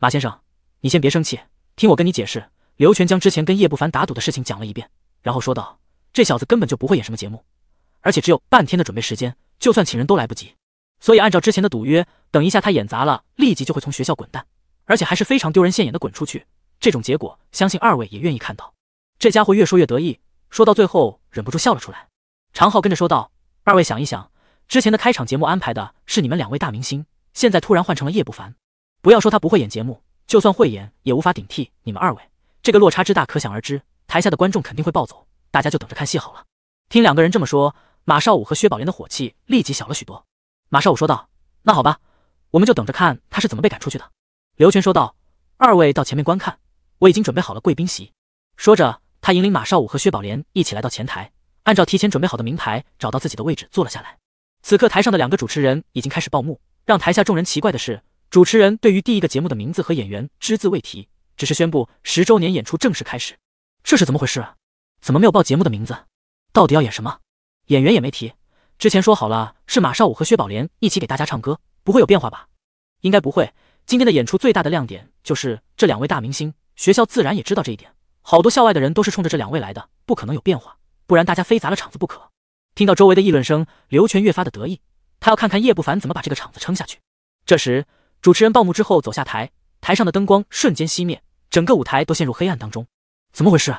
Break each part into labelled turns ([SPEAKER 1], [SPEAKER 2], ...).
[SPEAKER 1] 马先生，你先别生气，听我跟你解释。刘全将之前跟叶不凡打赌的事情讲了一遍，然后说道：“这小子根本就不会演什么节目，而且只有半天的准备时间，就算请人都来不及。所以按照之前的赌约，等一下他演砸了，立即就会从学校滚蛋，而且还是非常丢人现眼的滚出去。这种结果，相信二位也愿意看到。”这家伙越说越得意，说到最后忍不住笑了出来。常浩跟着说道：“二位想一想，之前的开场节目安排的是你们两位大明星，现在突然换成了叶不凡。”不要说他不会演节目，就算会演，也无法顶替你们二位，这个落差之大可想而知。台下的观众肯定会暴走，大家就等着看戏好了。听两个人这么说，马少武和薛宝莲的火气立即小了许多。马少武说道：“那好吧，我们就等着看他是怎么被赶出去的。”刘全说道：“二位到前面观看，我已经准备好了贵宾席。”说着，他引领马少武和薛宝莲一起来到前台，按照提前准备好的名牌找到自己的位置坐了下来。此刻，台上的两个主持人已经开始报幕，让台下众人奇怪的是。主持人对于第一个节目的名字和演员只字未提，只是宣布十周年演出正式开始。这是怎么回事？啊？怎么没有报节目的名字？到底要演什么？演员也没提。之前说好了是马少武和薛宝莲一起给大家唱歌，不会有变化吧？应该不会。今天的演出最大的亮点就是这两位大明星，学校自然也知道这一点。好多校外的人都是冲着这两位来的，不可能有变化，不然大家非砸了场子不可。听到周围的议论声，刘全越发的得意，他要看看叶不凡怎么把这个场子撑下去。这时。主持人报幕之后走下台，台上的灯光瞬间熄灭，整个舞台都陷入黑暗当中。怎么回事？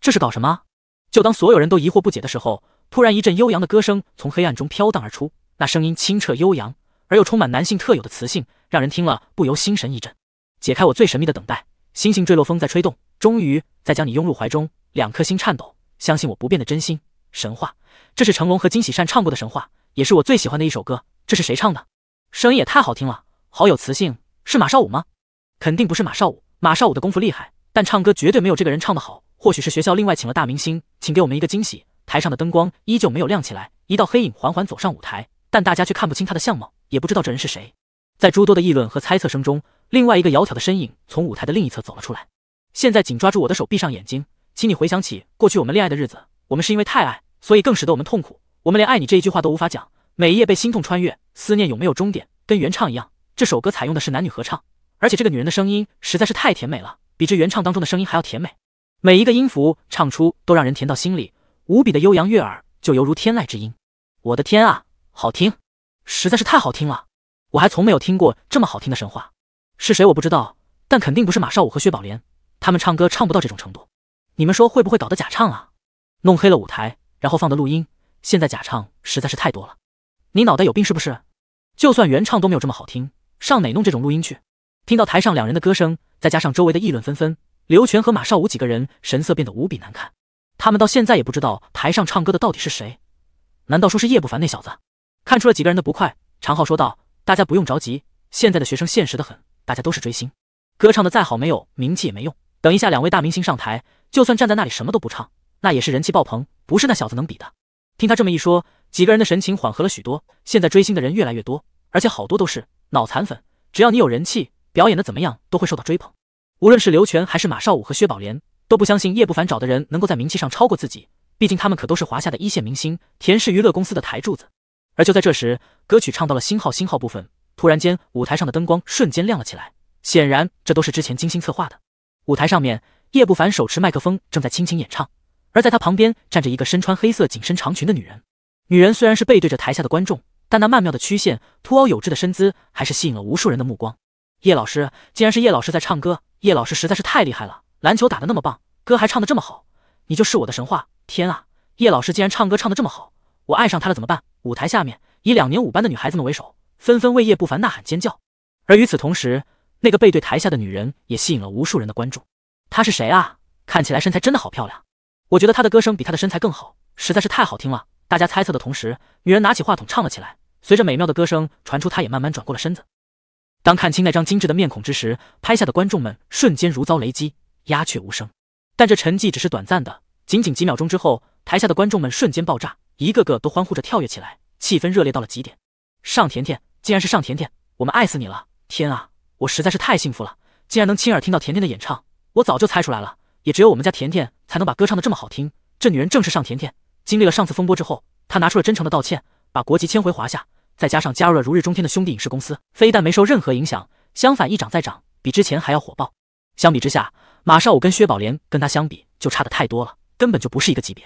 [SPEAKER 1] 这是搞什么？就当所有人都疑惑不解的时候，突然一阵悠扬的歌声从黑暗中飘荡而出，那声音清澈悠扬，而又充满男性特有的磁性，让人听了不由心神一震。解开我最神秘的等待，星星坠落，风在吹动，终于再将你拥入怀中，两颗心颤抖，相信我不变的真心。神话，这是成龙和金喜善唱过的神话，也是我最喜欢的一首歌。这是谁唱的？声音也太好听了。好有磁性，是马少武吗？肯定不是马少武。马少武的功夫厉害，但唱歌绝对没有这个人唱的好。或许是学校另外请了大明星，请给我们一个惊喜。台上的灯光依旧没有亮起来，一道黑影缓缓走上舞台，但大家却看不清他的相貌，也不知道这人是谁。在诸多的议论和猜测声中，另外一个窈窕的身影从舞台的另一侧走了出来。现在紧抓住我的手，闭上眼睛，请你回想起过去我们恋爱的日子。我们是因为太爱，所以更使得我们痛苦。我们连爱你这一句话都无法讲，每一页被心痛穿越，思念有没有终点，跟原唱一样。这首歌采用的是男女合唱，而且这个女人的声音实在是太甜美了，比这原唱当中的声音还要甜美。每一个音符唱出都让人甜到心里，无比的悠扬悦耳，就犹如天籁之音。我的天啊，好听，实在是太好听了！我还从没有听过这么好听的神话，是谁我不知道，但肯定不是马少武和薛宝莲，他们唱歌唱不到这种程度。你们说会不会搞得假唱啊？弄黑了舞台，然后放的录音。现在假唱实在是太多了，你脑袋有病是不是？就算原唱都没有这么好听。上哪弄这种录音去？听到台上两人的歌声，再加上周围的议论纷纷，刘全和马少武几个人神色变得无比难看。他们到现在也不知道台上唱歌的到底是谁。难道说是叶不凡那小子？看出了几个人的不快，常浩说道：“大家不用着急，现在的学生现实的很，大家都是追星。歌唱的再好，没有名气也没用。等一下两位大明星上台，就算站在那里什么都不唱，那也是人气爆棚，不是那小子能比的。”听他这么一说，几个人的神情缓和了许多。现在追星的人越来越多，而且好多都是。脑残粉，只要你有人气，表演的怎么样都会受到追捧。无论是刘全还是马少武和薛宝莲，都不相信叶不凡找的人能够在名气上超过自己。毕竟他们可都是华夏的一线明星，田氏娱乐公司的台柱子。而就在这时，歌曲唱到了星号星号部分，突然间舞台上的灯光瞬间亮了起来，显然这都是之前精心策划的。舞台上面，叶不凡手持麦克风正在倾情演唱，而在他旁边站着一个身穿黑色紧身长裙的女人。女人虽然是背对着台下的观众。但那曼妙的曲线，凸凹有致的身姿，还是吸引了无数人的目光。叶老师，竟然是叶老师在唱歌！叶老师实在是太厉害了，篮球打得那么棒，歌还唱得这么好，你就是我的神话！天啊，叶老师竟然唱歌唱得这么好，我爱上他了怎么办？舞台下面，以两年五班的女孩子们为首，纷纷为叶不凡呐喊尖叫。而与此同时，那个背对台下的女人也吸引了无数人的关注。她是谁啊？看起来身材真的好漂亮。我觉得她的歌声比她的身材更好，实在是太好听了。大家猜测的同时，女人拿起话筒唱了起来。随着美妙的歌声传出，她也慢慢转过了身子。当看清那张精致的面孔之时，拍下的观众们瞬间如遭雷击，鸦雀无声。但这沉寂只是短暂的，仅仅几秒钟之后，台下的观众们瞬间爆炸，一个个都欢呼着跳跃起来，气氛热烈到了极点。尚甜甜，竟然是尚甜甜！我们爱死你了！天啊，我实在是太幸福了，竟然能亲耳听到甜甜的演唱！我早就猜出来了，也只有我们家甜甜才能把歌唱的这么好听。这女人正是尚甜甜。经历了上次风波之后，他拿出了真诚的道歉，把国籍迁回华夏，再加上加入了如日中天的兄弟影视公司，非但没受任何影响，相反一涨再涨，比之前还要火爆。相比之下，马少武跟薛宝莲跟他相比就差的太多了，根本就不是一个级别。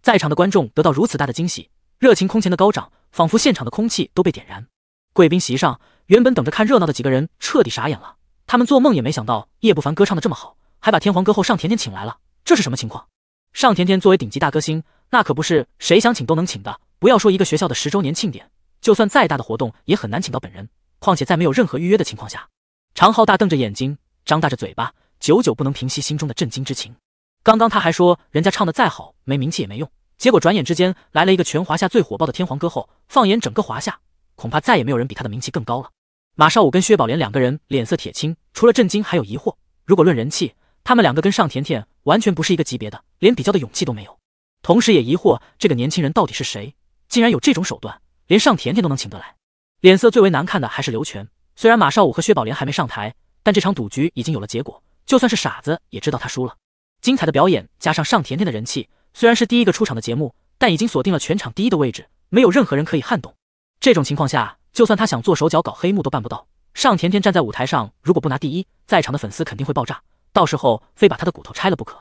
[SPEAKER 1] 在场的观众得到如此大的惊喜，热情空前的高涨，仿佛现场的空气都被点燃。贵宾席上，原本等着看热闹的几个人彻底傻眼了，他们做梦也没想到叶不凡歌唱的这么好，还把天皇歌后尚甜甜请来了，这是什么情况？尚甜甜作为顶级大歌星。那可不是谁想请都能请的，不要说一个学校的十周年庆典，就算再大的活动也很难请到本人。况且在没有任何预约的情况下，常浩大瞪着眼睛，张大着嘴巴，久久不能平息心中的震惊之情。刚刚他还说人家唱的再好，没名气也没用，结果转眼之间来了一个全华夏最火爆的天皇哥。后放眼整个华夏，恐怕再也没有人比他的名气更高了。马少武跟薛宝莲两个人脸色铁青，除了震惊还有疑惑。如果论人气，他们两个跟尚甜甜完全不是一个级别的，连比较的勇气都没有。同时也疑惑这个年轻人到底是谁，竟然有这种手段，连尚甜甜都能请得来。脸色最为难看的还是刘全。虽然马少武和薛宝莲还没上台，但这场赌局已经有了结果，就算是傻子也知道他输了。精彩的表演加上尚甜甜的人气，虽然是第一个出场的节目，但已经锁定了全场第一的位置，没有任何人可以撼动。这种情况下，就算他想做手脚搞黑幕都办不到。尚甜甜站在舞台上，如果不拿第一，在场的粉丝肯定会爆炸，到时候非把他的骨头拆了不可。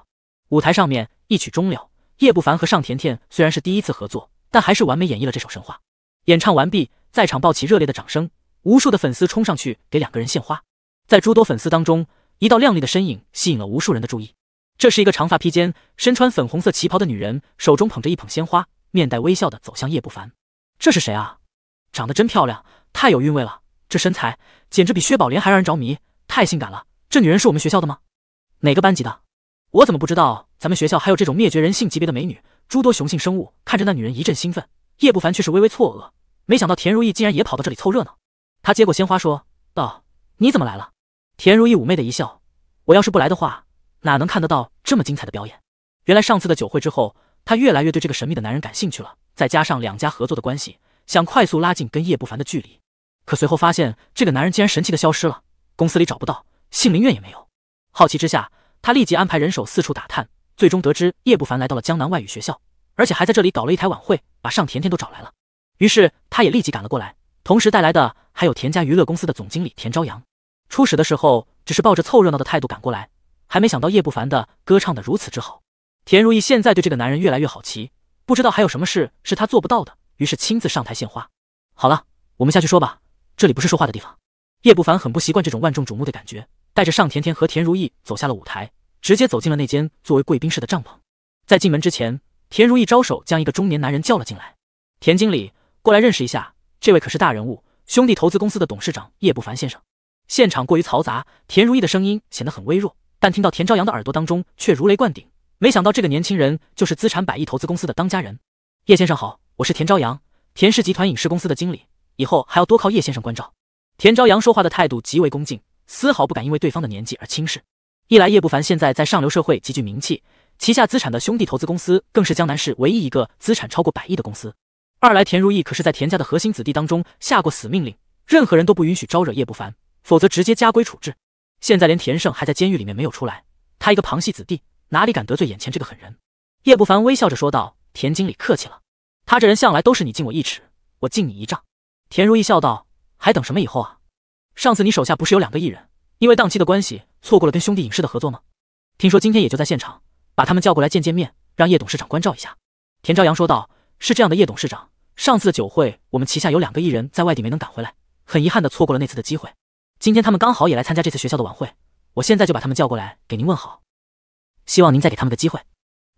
[SPEAKER 1] 舞台上面一曲终了。叶不凡和尚甜甜虽然是第一次合作，但还是完美演绎了这首神话。演唱完毕，在场抱起热烈的掌声，无数的粉丝冲上去给两个人献花。在诸多粉丝当中，一道靓丽的身影吸引了无数人的注意。这是一个长发披肩、身穿粉红色旗袍的女人，手中捧着一捧鲜花，面带微笑的走向叶不凡。这是谁啊？长得真漂亮，太有韵味了。这身材简直比薛宝莲还让人着迷，太性感了。这女人是我们学校的吗？哪个班级的？我怎么不知道咱们学校还有这种灭绝人性级别的美女？诸多雄性生物看着那女人一阵兴奋，叶不凡却是微微错愕，没想到田如意竟然也跑到这里凑热闹。他接过鲜花，说道：“你怎么来了？”田如意妩媚的一笑：“我要是不来的话，哪能看得到这么精彩的表演？”原来上次的酒会之后，他越来越对这个神秘的男人感兴趣了，再加上两家合作的关系，想快速拉近跟叶不凡的距离。可随后发现，这个男人竟然神奇的消失了，公司里找不到，杏林院也没有。好奇之下。他立即安排人手四处打探，最终得知叶不凡来到了江南外语学校，而且还在这里搞了一台晚会，把尚甜甜都找来了。于是他也立即赶了过来，同时带来的还有田家娱乐公司的总经理田朝阳。初始的时候只是抱着凑热闹的态度赶过来，还没想到叶不凡的歌唱的如此之好。田如意现在对这个男人越来越好奇，不知道还有什么事是他做不到的，于是亲自上台献花。好了，我们下去说吧，这里不是说话的地方。叶不凡很不习惯这种万众瞩目的感觉。带着尚甜甜和田如意走下了舞台，直接走进了那间作为贵宾室的帐篷。在进门之前，田如意招手将一个中年男人叫了进来。田经理，过来认识一下，这位可是大人物，兄弟投资公司的董事长叶不凡先生。现场过于嘈杂，田如意的声音显得很微弱，但听到田朝阳的耳朵当中却如雷贯顶。没想到这个年轻人就是资产百亿投资公司的当家人，叶先生好，我是田朝阳，田氏集团影视公司的经理，以后还要多靠叶先生关照。田朝阳说话的态度极为恭敬。丝毫不敢因为对方的年纪而轻视。一来，叶不凡现在在上流社会极具名气，旗下资产的兄弟投资公司更是江南市唯一一个资产超过百亿的公司；二来，田如意可是在田家的核心子弟当中下过死命令，任何人都不允许招惹叶不凡，否则直接家规处置。现在连田胜还在监狱里面没有出来，他一个旁系子弟哪里敢得罪眼前这个狠人？叶不凡微笑着说道：“田经理客气了，他这人向来都是你敬我一尺，我敬你一丈。”田如意笑道：“还等什么？以后啊。”上次你手下不是有两个艺人，因为档期的关系错过了跟兄弟影视的合作吗？听说今天也就在现场，把他们叫过来见见面，让叶董事长关照一下。田朝阳说道：“是这样的，叶董事长，上次的酒会，我们旗下有两个艺人，在外地没能赶回来，很遗憾的错过了那次的机会。今天他们刚好也来参加这次学校的晚会，我现在就把他们叫过来给您问好，希望您再给他们个机会。”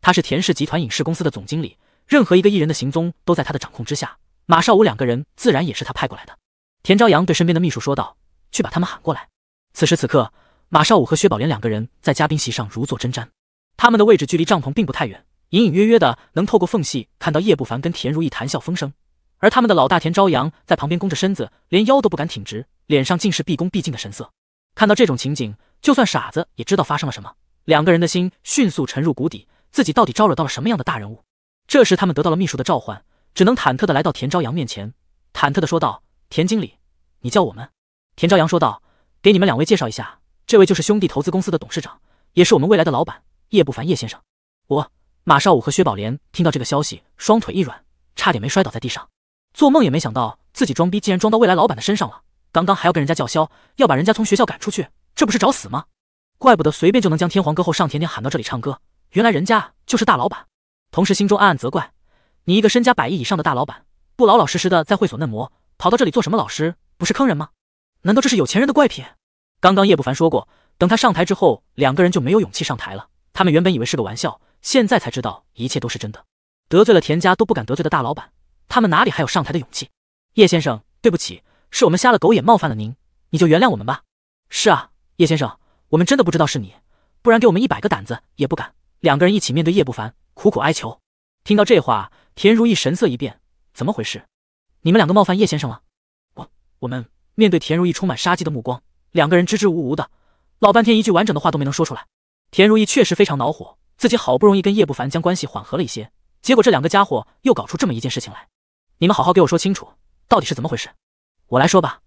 [SPEAKER 1] 他是田氏集团影视公司的总经理，任何一个艺人的行踪都在他的掌控之下。马少武两个人自然也是他派过来的。田朝阳对身边的秘书说道。去把他们喊过来。此时此刻，马少武和薛宝莲两个人在嘉宾席上如坐针毡。他们的位置距离帐篷并不太远，隐隐约约的能透过缝隙看到叶不凡跟田如意谈笑风生，而他们的老大田朝阳在旁边弓着身子，连腰都不敢挺直，脸上尽是毕恭毕敬的神色。看到这种情景，就算傻子也知道发生了什么。两个人的心迅速沉入谷底，自己到底招惹到了什么样的大人物？这时，他们得到了秘书的召唤，只能忐忑的来到田朝阳面前，忐忑的说道：“田经理，你叫我们。”田朝阳说道：“给你们两位介绍一下，这位就是兄弟投资公司的董事长，也是我们未来的老板叶不凡叶先生。”我马少武和薛宝莲听到这个消息，双腿一软，差点没摔倒在地上。做梦也没想到自己装逼竟然装到未来老板的身上了。刚刚还要跟人家叫嚣，要把人家从学校赶出去，这不是找死吗？怪不得随便就能将天皇歌后尚甜甜喊到这里唱歌，原来人家就是大老板。同时心中暗暗责怪：你一个身家百亿以上的大老板，不老老实实的在会所嫩模，跑到这里做什么老师？不是坑人吗？难道这是有钱人的怪癖？刚刚叶不凡说过，等他上台之后，两个人就没有勇气上台了。他们原本以为是个玩笑，现在才知道一切都是真的。得罪了田家都不敢得罪的大老板，他们哪里还有上台的勇气？叶先生，对不起，是我们瞎了狗眼，冒犯了您，你就原谅我们吧。是啊，叶先生，我们真的不知道是你，不然给我们一百个胆子也不敢。两个人一起面对叶不凡，苦苦哀求。听到这话，田如意神色一变，怎么回事？你们两个冒犯叶先生了？我我们。面对田如意充满杀机的目光，两个人支支吾吾的，老半天一句完整的话都没能说出来。田如意确实非常恼火，自己好不容易跟叶不凡将关系缓和了一些，结果这两个家伙又搞出这么一件事情来。你们好好给我说清楚，到底是怎么回事？我来说吧。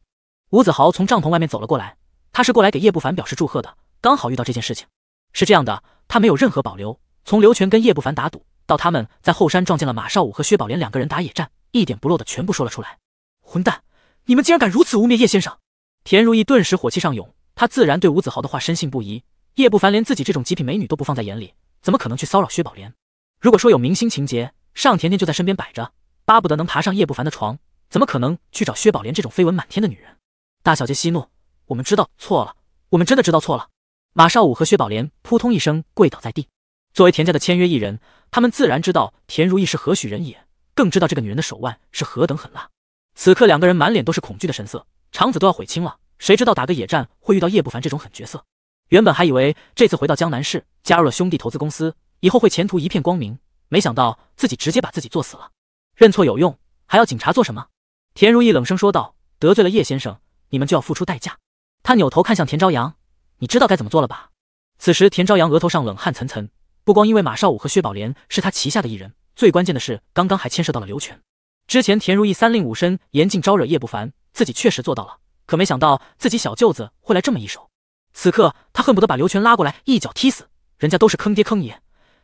[SPEAKER 1] 吴子豪从帐篷外面走了过来，他是过来给叶不凡表示祝贺的，刚好遇到这件事情。是这样的，他没有任何保留，从刘全跟叶不凡打赌，到他们在后山撞见了马少武和薛宝莲两个人打野战，一点不漏的全部说了出来。混蛋！你们竟然敢如此污蔑叶先生！田如意顿时火气上涌，她自然对吴子豪的话深信不疑。叶不凡连自己这种极品美女都不放在眼里，怎么可能去骚扰薛宝莲？如果说有明星情节，尚甜甜就在身边摆着，巴不得能爬上叶不凡的床，怎么可能去找薛宝莲这种绯闻满天的女人？大小姐息怒，我们知道错了，我们真的知道错了。马少武和薛宝莲扑通一声跪倒在地。作为田家的签约艺人，他们自然知道田如意是何许人也，更知道这个女人的手腕是何等狠辣。此刻两个人满脸都是恐惧的神色，肠子都要悔青了。谁知道打个野战会遇到叶不凡这种狠角色？原本还以为这次回到江南市，加入了兄弟投资公司，以后会前途一片光明，没想到自己直接把自己做死了。认错有用，还要警察做什么？田如意冷声说道：“得罪了叶先生，你们就要付出代价。”他扭头看向田朝阳：“你知道该怎么做了吧？”此时田朝阳额头上冷汗涔涔，不光因为马少武和薛宝莲是他旗下的艺人，最关键的是刚刚还牵涉到了刘全。之前田如意三令五申严禁招惹叶不凡，自己确实做到了，可没想到自己小舅子会来这么一手。此刻他恨不得把刘全拉过来一脚踢死，人家都是坑爹坑爷，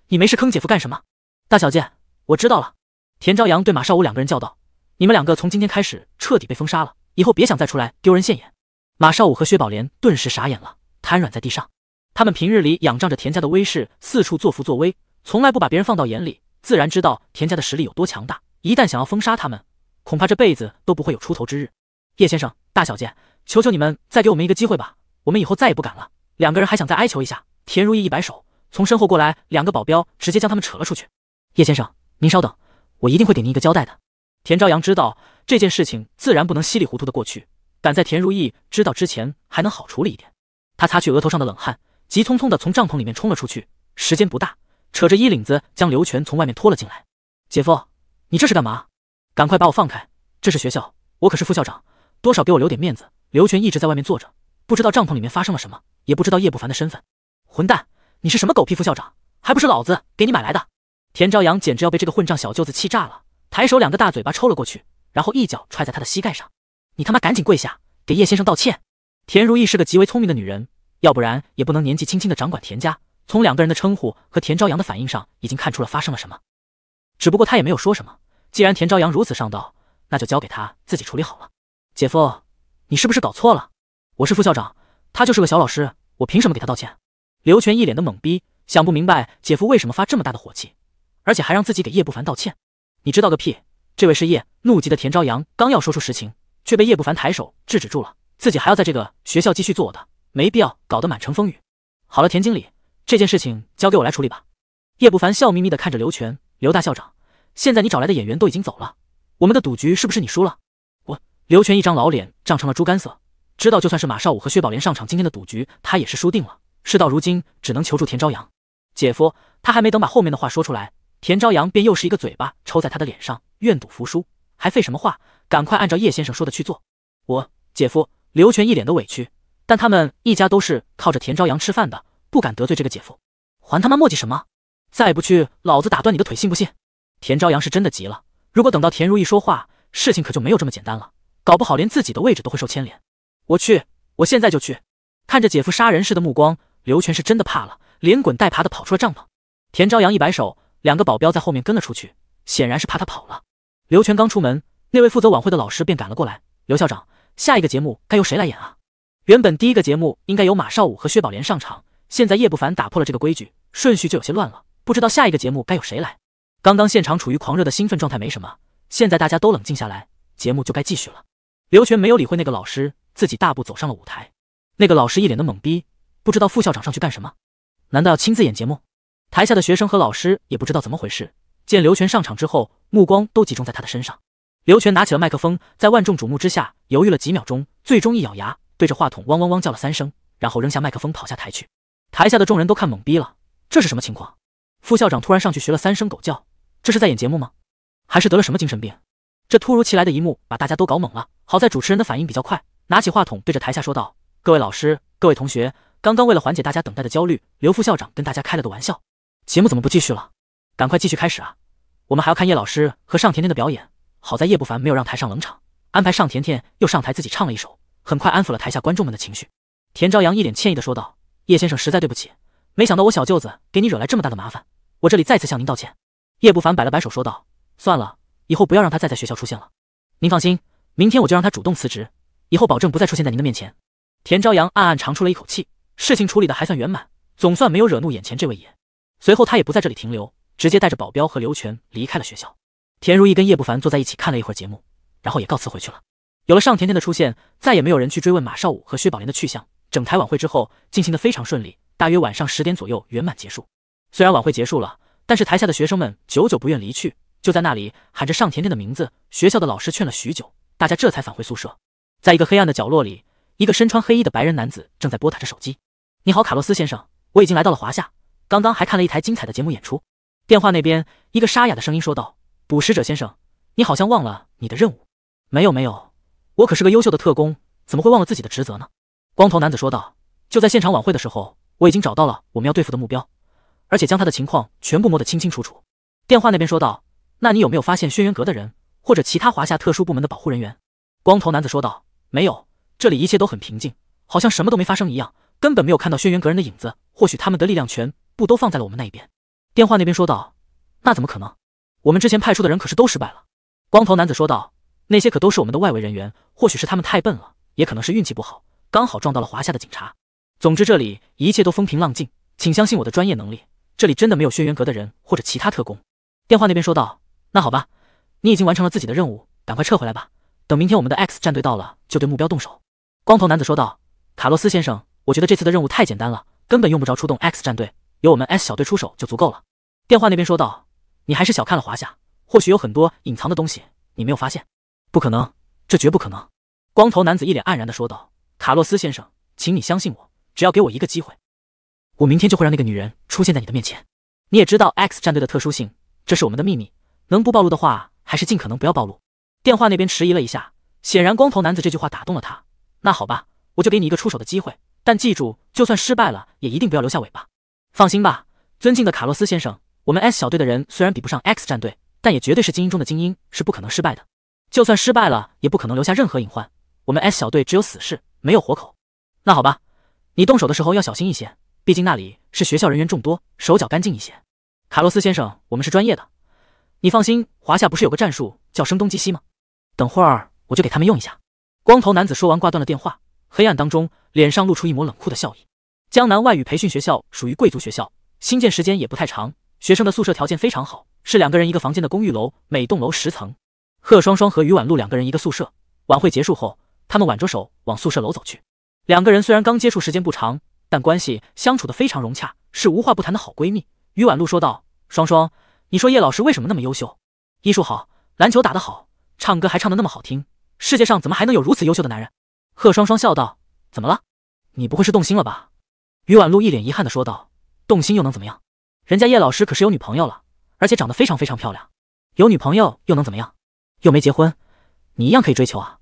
[SPEAKER 1] 你没事坑姐夫干什么？大小姐，我知道了。田朝阳对马少武两个人叫道：“你们两个从今天开始彻底被封杀了，以后别想再出来丢人现眼。”马少武和薛宝莲顿时傻眼了，瘫软在地上。他们平日里仰仗着田家的威势四处作福作威，从来不把别人放到眼里，自然知道田家的实力有多强大。一旦想要封杀他们，恐怕这辈子都不会有出头之日。叶先生、大小姐，求求你们再给我们一个机会吧，我们以后再也不敢了。两个人还想再哀求一下，田如意一摆手，从身后过来两个保镖，直接将他们扯了出去。叶先生，您稍等，我一定会给您一个交代的。田朝阳知道这件事情，自然不能稀里糊涂的过去，赶在田如意知道之前，还能好处理一点。他擦去额头上的冷汗，急匆匆的从帐篷里面冲了出去，时间不大，扯着衣领子将刘全从外面拖了进来，姐夫。你这是干嘛？赶快把我放开！这是学校，我可是副校长，多少给我留点面子。刘全一直在外面坐着，不知道帐篷里面发生了什么，也不知道叶不凡的身份。混蛋，你是什么狗屁副校长？还不是老子给你买来的！田朝阳简直要被这个混账小舅子气炸了，抬手两个大嘴巴抽了过去，然后一脚踹在他的膝盖上。你他妈赶紧跪下，给叶先生道歉！田如意是个极为聪明的女人，要不然也不能年纪轻轻的掌管田家。从两个人的称呼和田朝阳的反应上，已经看出了发生了什么，只不过他也没有说什么。既然田朝阳如此上道，那就交给他自己处理好了。姐夫，你是不是搞错了？我是副校长，他就是个小老师，我凭什么给他道歉？刘全一脸的懵逼，想不明白姐夫为什么发这么大的火气，而且还让自己给叶不凡道歉。你知道个屁！这位是叶怒极的田朝阳，刚要说出实情，却被叶不凡抬手制止住了。自己还要在这个学校继续做我的，没必要搞得满城风雨。好了，田经理，这件事情交给我来处理吧。叶不凡笑眯眯地看着刘全，刘大校长。现在你找来的演员都已经走了，我们的赌局是不是你输了？我刘全一张老脸涨成了猪肝色，知道就算是马少武和薛宝莲上场，今天的赌局他也是输定了。事到如今，只能求助田朝阳姐夫。他还没等把后面的话说出来，田朝阳便又是一个嘴巴抽在他的脸上。愿赌服输，还废什么话？赶快按照叶先生说的去做。我姐夫刘全一脸的委屈，但他们一家都是靠着田朝阳吃饭的，不敢得罪这个姐夫。还他妈墨迹什么？再不去，老子打断你的腿，信不信？田朝阳是真的急了，如果等到田如意说话，事情可就没有这么简单了，搞不好连自己的位置都会受牵连。我去，我现在就去！看着姐夫杀人似的目光，刘全是真的怕了，连滚带爬的跑出了帐篷。田朝阳一摆手，两个保镖在后面跟了出去，显然是怕他跑了。刘全刚出门，那位负责晚会的老师便赶了过来。刘校长，下一个节目该由谁来演啊？原本第一个节目应该由马少武和薛宝莲上场，现在叶不凡打破了这个规矩，顺序就有些乱了，不知道下一个节目该由谁来。刚刚现场处于狂热的兴奋状态，没什么。现在大家都冷静下来，节目就该继续了。刘全没有理会那个老师，自己大步走上了舞台。那个老师一脸的懵逼，不知道副校长上去干什么？难道要亲自演节目？台下的学生和老师也不知道怎么回事。见刘全上场之后，目光都集中在他的身上。刘全拿起了麦克风，在万众瞩目之下犹豫了几秒钟，最终一咬牙，对着话筒汪汪汪叫了三声，然后扔下麦克风跑下台去。台下的众人都看懵逼了，这是什么情况？副校长突然上去学了三声狗叫。这是在演节目吗？还是得了什么精神病？这突如其来的一幕把大家都搞懵了。好在主持人的反应比较快，拿起话筒对着台下说道：“各位老师，各位同学，刚刚为了缓解大家等待的焦虑，刘副校长跟大家开了个玩笑。节目怎么不继续了？赶快继续开始啊！我们还要看叶老师和尚甜甜的表演。好在叶不凡没有让台上冷场，安排尚甜甜又上台自己唱了一首，很快安抚了台下观众们的情绪。”田朝阳一脸歉意的说道：“叶先生，实在对不起，没想到我小舅子给你惹来这么大的麻烦，我这里再次向您道歉。”叶不凡摆了摆手，说道：“算了，以后不要让他再在学校出现了。您放心，明天我就让他主动辞职，以后保证不再出现在您的面前。”田朝阳暗暗长出了一口气，事情处理的还算圆满，总算没有惹怒眼前这位爷。随后他也不在这里停留，直接带着保镖和刘全离开了学校。田如意跟叶不凡坐在一起看了一会儿节目，然后也告辞回去了。有了尚甜甜的出现，再也没有人去追问马少武和薛宝莲的去向。整台晚会之后进行的非常顺利，大约晚上十点左右圆满结束。虽然晚会结束了。但是台下的学生们久久不愿离去，就在那里喊着尚甜甜的名字。学校的老师劝了许久，大家这才返回宿舍。在一个黑暗的角落里，一个身穿黑衣的白人男子正在拨打着手机。“你好，卡洛斯先生，我已经来到了华夏，刚刚还看了一台精彩的节目演出。”电话那边一个沙哑的声音说道：“捕食者先生，你好像忘了你的任务。”“没有，没有，我可是个优秀的特工，怎么会忘了自己的职责呢？”光头男子说道：“就在现场晚会的时候，我已经找到了我们要对付的目标。”而且将他的情况全部摸得清清楚楚。电话那边说道：“那你有没有发现轩辕阁的人或者其他华夏特殊部门的保护人员？”光头男子说道：“没有，这里一切都很平静，好像什么都没发生一样，根本没有看到轩辕阁人的影子。或许他们的力量全部都放在了我们那一边。”电话那边说道：“那怎么可能？我们之前派出的人可是都失败了。”光头男子说道：“那些可都是我们的外围人员，或许是他们太笨了，也可能是运气不好，刚好撞到了华夏的警察。总之，这里一切都风平浪静，请相信我的专业能力。”这里真的没有轩辕阁的人或者其他特工。电话那边说道：“那好吧，你已经完成了自己的任务，赶快撤回来吧。等明天我们的 X 战队到了，就对目标动手。”光头男子说道：“卡洛斯先生，我觉得这次的任务太简单了，根本用不着出动 X 战队，由我们 S 小队出手就足够了。”电话那边说道：“你还是小看了华夏，或许有很多隐藏的东西你没有发现。不可能，这绝不可能。”光头男子一脸黯然的说道：“卡洛斯先生，请你相信我，只要给我一个机会。”我明天就会让那个女人出现在你的面前。你也知道 X 战队的特殊性，这是我们的秘密，能不暴露的话，还是尽可能不要暴露。电话那边迟疑了一下，显然光头男子这句话打动了他。那好吧，我就给你一个出手的机会，但记住，就算失败了，也一定不要留下尾巴。放心吧，尊敬的卡洛斯先生，我们 S 小队的人虽然比不上 X 战队，但也绝对是精英中的精英，是不可能失败的。就算失败了，也不可能留下任何隐患。我们 S 小队只有死士，没有活口。那好吧，你动手的时候要小心一些。毕竟那里是学校，人员众多，手脚干净一些。卡洛斯先生，我们是专业的，你放心。华夏不是有个战术叫声东击西吗？等会儿我就给他们用一下。光头男子说完，挂断了电话。黑暗当中，脸上露出一抹冷酷的笑意。江南外语培训学校属于贵族学校，新建时间也不太长，学生的宿舍条件非常好，是两个人一个房间的公寓楼，每栋楼十层。贺双双和于婉露两个人一个宿舍。晚会结束后，他们挽着手往宿舍楼走去。两个人虽然刚接触时间不长。但关系相处的非常融洽，是无话不谈的好闺蜜。于婉露说道：“双双，你说叶老师为什么那么优秀？医术好，篮球打得好，唱歌还唱的那么好听。世界上怎么还能有如此优秀的男人？”贺双双笑道：“怎么了？你不会是动心了吧？”于婉露一脸遗憾的说道：“动心又能怎么样？人家叶老师可是有女朋友了，而且长得非常非常漂亮。有女朋友又能怎么样？又没结婚，你一样可以追求啊。”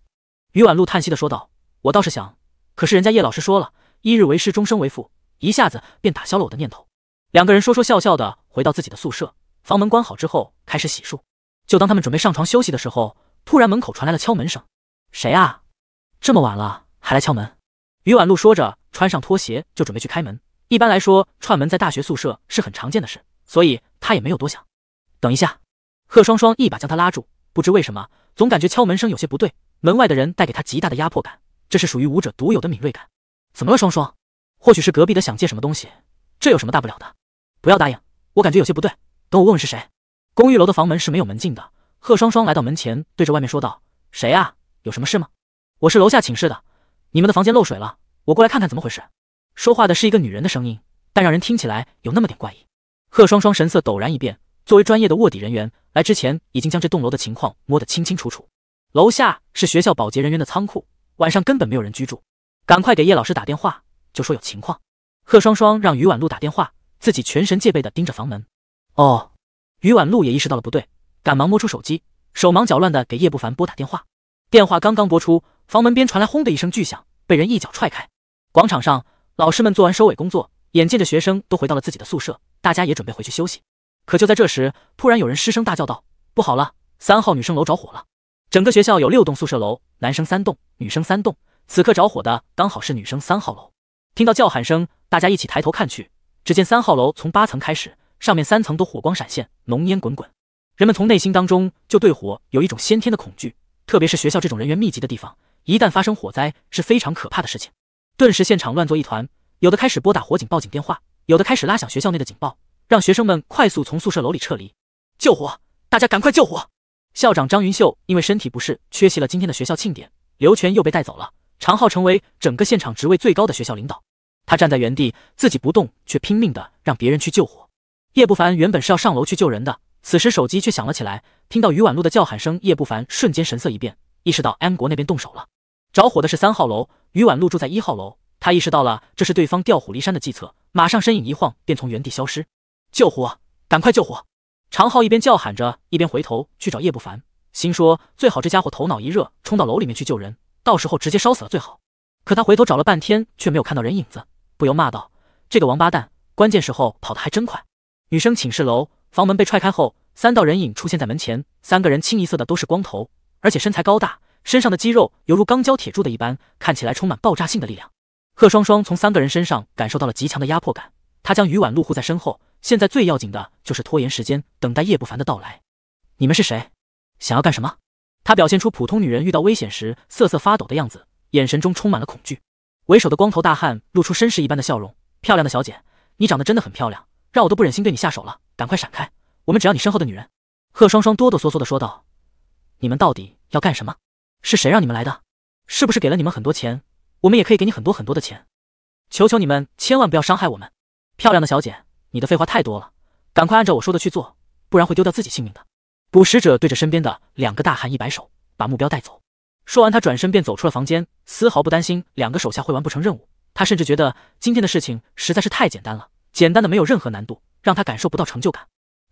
[SPEAKER 1] 于婉露叹息的说道：“我倒是想，可是人家叶老师说了。”一日为师，终生为父，一下子便打消了我的念头。两个人说说笑笑的回到自己的宿舍，房门关好之后开始洗漱。就当他们准备上床休息的时候，突然门口传来了敲门声。谁啊？这么晚了还来敲门？于婉露说着，穿上拖鞋就准备去开门。一般来说，串门在大学宿舍是很常见的事，所以她也没有多想。等一下，贺双双一把将她拉住，不知为什么，总感觉敲门声有些不对，门外的人带给她极大的压迫感，这是属于武者独有的敏锐感。怎么了，双双？或许是隔壁的想借什么东西，这有什么大不了的？不要答应，我感觉有些不对。等我问问是谁。公寓楼的房门是没有门禁的。贺双双来到门前，对着外面说道：“谁啊？有什么事吗？”“我是楼下寝室的，你们的房间漏水了，我过来看看怎么回事。”说话的是一个女人的声音，但让人听起来有那么点怪异。贺双双神色陡然一变，作为专业的卧底人员，来之前已经将这栋楼的情况摸得清清楚楚。楼下是学校保洁人员的仓库，晚上根本没有人居住。赶快给叶老师打电话，就说有情况。贺双双让于婉露打电话，自己全神戒备的盯着房门。哦，于婉露也意识到了不对，赶忙摸出手机，手忙脚乱的给叶不凡拨打电话。电话刚刚拨出，房门边传来轰的一声巨响，被人一脚踹开。广场上，老师们做完收尾工作，眼见着学生都回到了自己的宿舍，大家也准备回去休息。可就在这时，突然有人失声大叫道：“不好了，三号女生楼着火了！整个学校有六栋宿舍楼，男生三栋，女生三栋。”此刻着火的刚好是女生三号楼。听到叫喊声，大家一起抬头看去，只见三号楼从八层开始，上面三层都火光闪现，浓烟滚滚。人们从内心当中就对火有一种先天的恐惧，特别是学校这种人员密集的地方，一旦发生火灾是非常可怕的事情。顿时现场乱作一团，有的开始拨打火警报警电话，有的开始拉响学校内的警报，让学生们快速从宿舍楼里撤离。救火！大家赶快救火！校长张云秀因为身体不适缺席了今天的学校庆典，刘全又被带走了。常浩成为整个现场职位最高的学校领导，他站在原地，自己不动，却拼命的让别人去救火。叶不凡原本是要上楼去救人的，此时手机却响了起来，听到于婉露的叫喊声，叶不凡瞬间神色一变，意识到 M 国那边动手了。着火的是三号楼，于婉露住在一号楼，他意识到了这是对方调虎离山的计策，马上身影一晃，便从原地消失。救火，赶快救火！常浩一边叫喊着，一边回头去找叶不凡，心说最好这家伙头脑一热，冲到楼里面去救人。到时候直接烧死了最好。可他回头找了半天，却没有看到人影子，不由骂道：“这个王八蛋，关键时候跑得还真快！”女生寝室楼房门被踹开后，三道人影出现在门前。三个人清一色的都是光头，而且身材高大，身上的肌肉犹如钢胶铁铸的一般，看起来充满爆炸性的力量。贺双双从三个人身上感受到了极强的压迫感，他将余婉露护在身后。现在最要紧的就是拖延时间，等待叶不凡的到来。你们是谁？想要干什么？她表现出普通女人遇到危险时瑟瑟发抖的样子，眼神中充满了恐惧。为首的光头大汉露出绅士一般的笑容：“漂亮的小姐，你长得真的很漂亮，让我都不忍心对你下手了。赶快闪开，我们只要你身后的女人。”贺双双哆哆嗦嗦地说道：“你们到底要干什么？是谁让你们来的？是不是给了你们很多钱？我们也可以给你很多很多的钱。求求你们，千万不要伤害我们。”“漂亮的小姐，你的废话太多了，赶快按照我说的去做，不然会丢掉自己性命的。”捕食者对着身边的两个大汉一摆手，把目标带走。说完，他转身便走出了房间，丝毫不担心两个手下会完不成任务。他甚至觉得今天的事情实在是太简单了，简单的没有任何难度，让他感受不到成就感。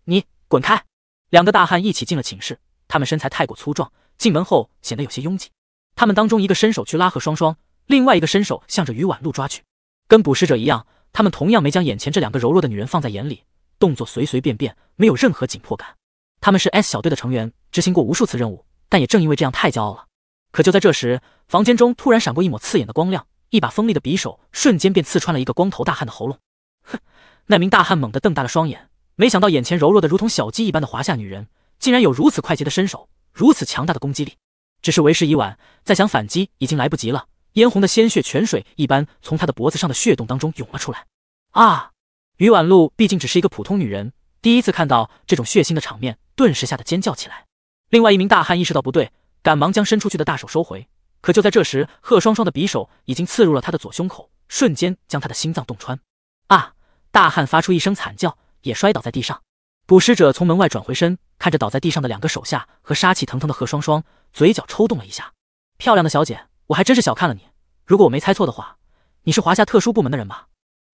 [SPEAKER 1] 你滚开！两个大汉一起进了寝室，他们身材太过粗壮，进门后显得有些拥挤。他们当中一个伸手去拉贺双双，另外一个伸手向着于婉露抓去。跟捕食者一样，他们同样没将眼前这两个柔弱的女人放在眼里，动作随随便便，没有任何紧迫感。他们是 S 小队的成员，执行过无数次任务，但也正因为这样，太骄傲了。可就在这时，房间中突然闪过一抹刺眼的光亮，一把锋利的匕首瞬间便刺穿了一个光头大汉的喉咙。哼！那名大汉猛地瞪大了双眼，没想到眼前柔弱的如同小鸡一般的华夏女人，竟然有如此快捷的身手，如此强大的攻击力。只是为时已晚，再想反击已经来不及了。嫣红的鲜血泉水一般从他的脖子上的血洞当中涌了出来。啊！于婉露毕竟只是一个普通女人，第一次看到这种血腥的场面。顿时吓得尖叫起来。另外一名大汉意识到不对，赶忙将伸出去的大手收回。可就在这时，贺双双的匕首已经刺入了他的左胸口，瞬间将他的心脏洞穿。啊！大汉发出一声惨叫，也摔倒在地上。捕食者从门外转回身，看着倒在地上的两个手下和杀气腾腾的贺双双，嘴角抽动了一下。漂亮的小姐，我还真是小看了你。如果我没猜错的话，你是华夏特殊部门的人吧？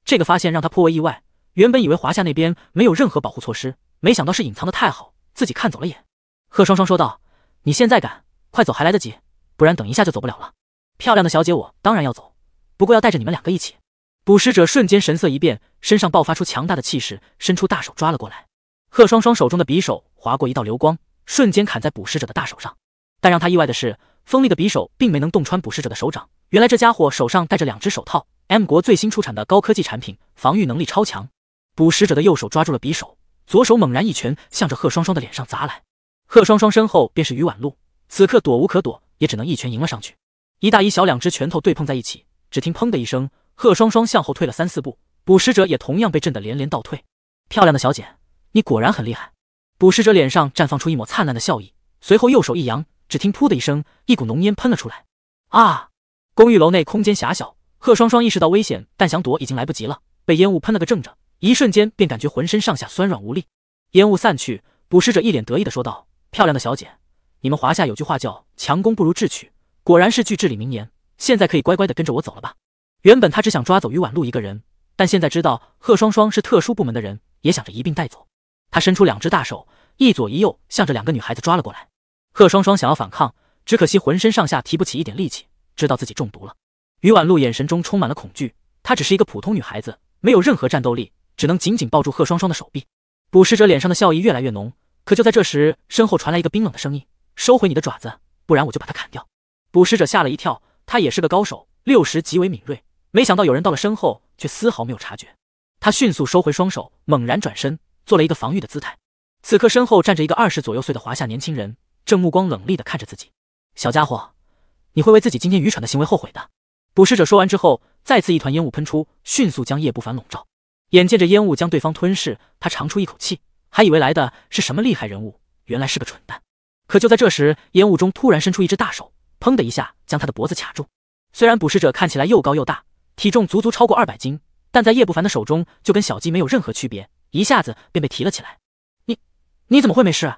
[SPEAKER 1] 这个发现让他颇为意外。原本以为华夏那边没有任何保护措施，没想到是隐藏的太好。自己看走了眼，贺双双说道：“你现在赶快走还来得及，不然等一下就走不了了。”漂亮的小姐，我当然要走，不过要带着你们两个一起。捕食者瞬间神色一变，身上爆发出强大的气势，伸出大手抓了过来。贺双双手中的匕首划过一道流光，瞬间砍在捕食者的大手上。但让他意外的是，锋利的匕首并没能洞穿捕食者的手掌。原来这家伙手上戴着两只手套，M 国最新出产的高科技产品，防御能力超强。捕食者的右手抓住了匕首。左手猛然一拳，向着贺双双的脸上砸来。贺双双身后便是于婉露，此刻躲无可躲，也只能一拳迎了上去。一大一小两只拳头对碰在一起，只听砰的一声，贺双双向后退了三四步。捕食者也同样被震得连连倒退。漂亮的小姐，你果然很厉害。捕食者脸上绽放出一抹灿烂的笑意，随后右手一扬，只听噗的一声，一股浓烟喷了出来。啊！公寓楼内空间狭小，贺双双意识到危险，但想躲已经来不及了，被烟雾喷了个正着。一瞬间便感觉浑身上下酸软无力，烟雾散去，捕食者一脸得意的说道：“漂亮的小姐，你们华夏有句话叫强攻不如智取，果然是句至理名言。现在可以乖乖的跟着我走了吧？”原本他只想抓走于婉露一个人，但现在知道贺双双是特殊部门的人，也想着一并带走。他伸出两只大手，一左一右向着两个女孩子抓了过来。贺双双想要反抗，只可惜浑身上下提不起一点力气，知道自己中毒了。于婉露眼神中充满了恐惧，她只是一个普通女孩子，没有任何战斗力。只能紧紧抱住贺双双的手臂，捕食者脸上的笑意越来越浓。可就在这时，身后传来一个冰冷的声音：“收回你的爪子，不然我就把它砍掉。”捕食者吓了一跳，他也是个高手，六十极为敏锐，没想到有人到了身后，却丝毫没有察觉。他迅速收回双手，猛然转身，做了一个防御的姿态。此刻，身后站着一个二十左右岁的华夏年轻人，正目光冷厉的看着自己。小家伙，你会为自己今天愚蠢的行为后悔的。”捕食者说完之后，再次一团烟雾喷出，迅速将叶不凡笼罩。眼见着烟雾将对方吞噬，他长出一口气，还以为来的是什么厉害人物，原来是个蠢蛋。可就在这时，烟雾中突然伸出一只大手，砰的一下将他的脖子卡住。虽然捕食者看起来又高又大，体重足足超过二百斤，但在叶不凡的手中就跟小鸡没有任何区别，一下子便被提了起来。你你怎么会没事？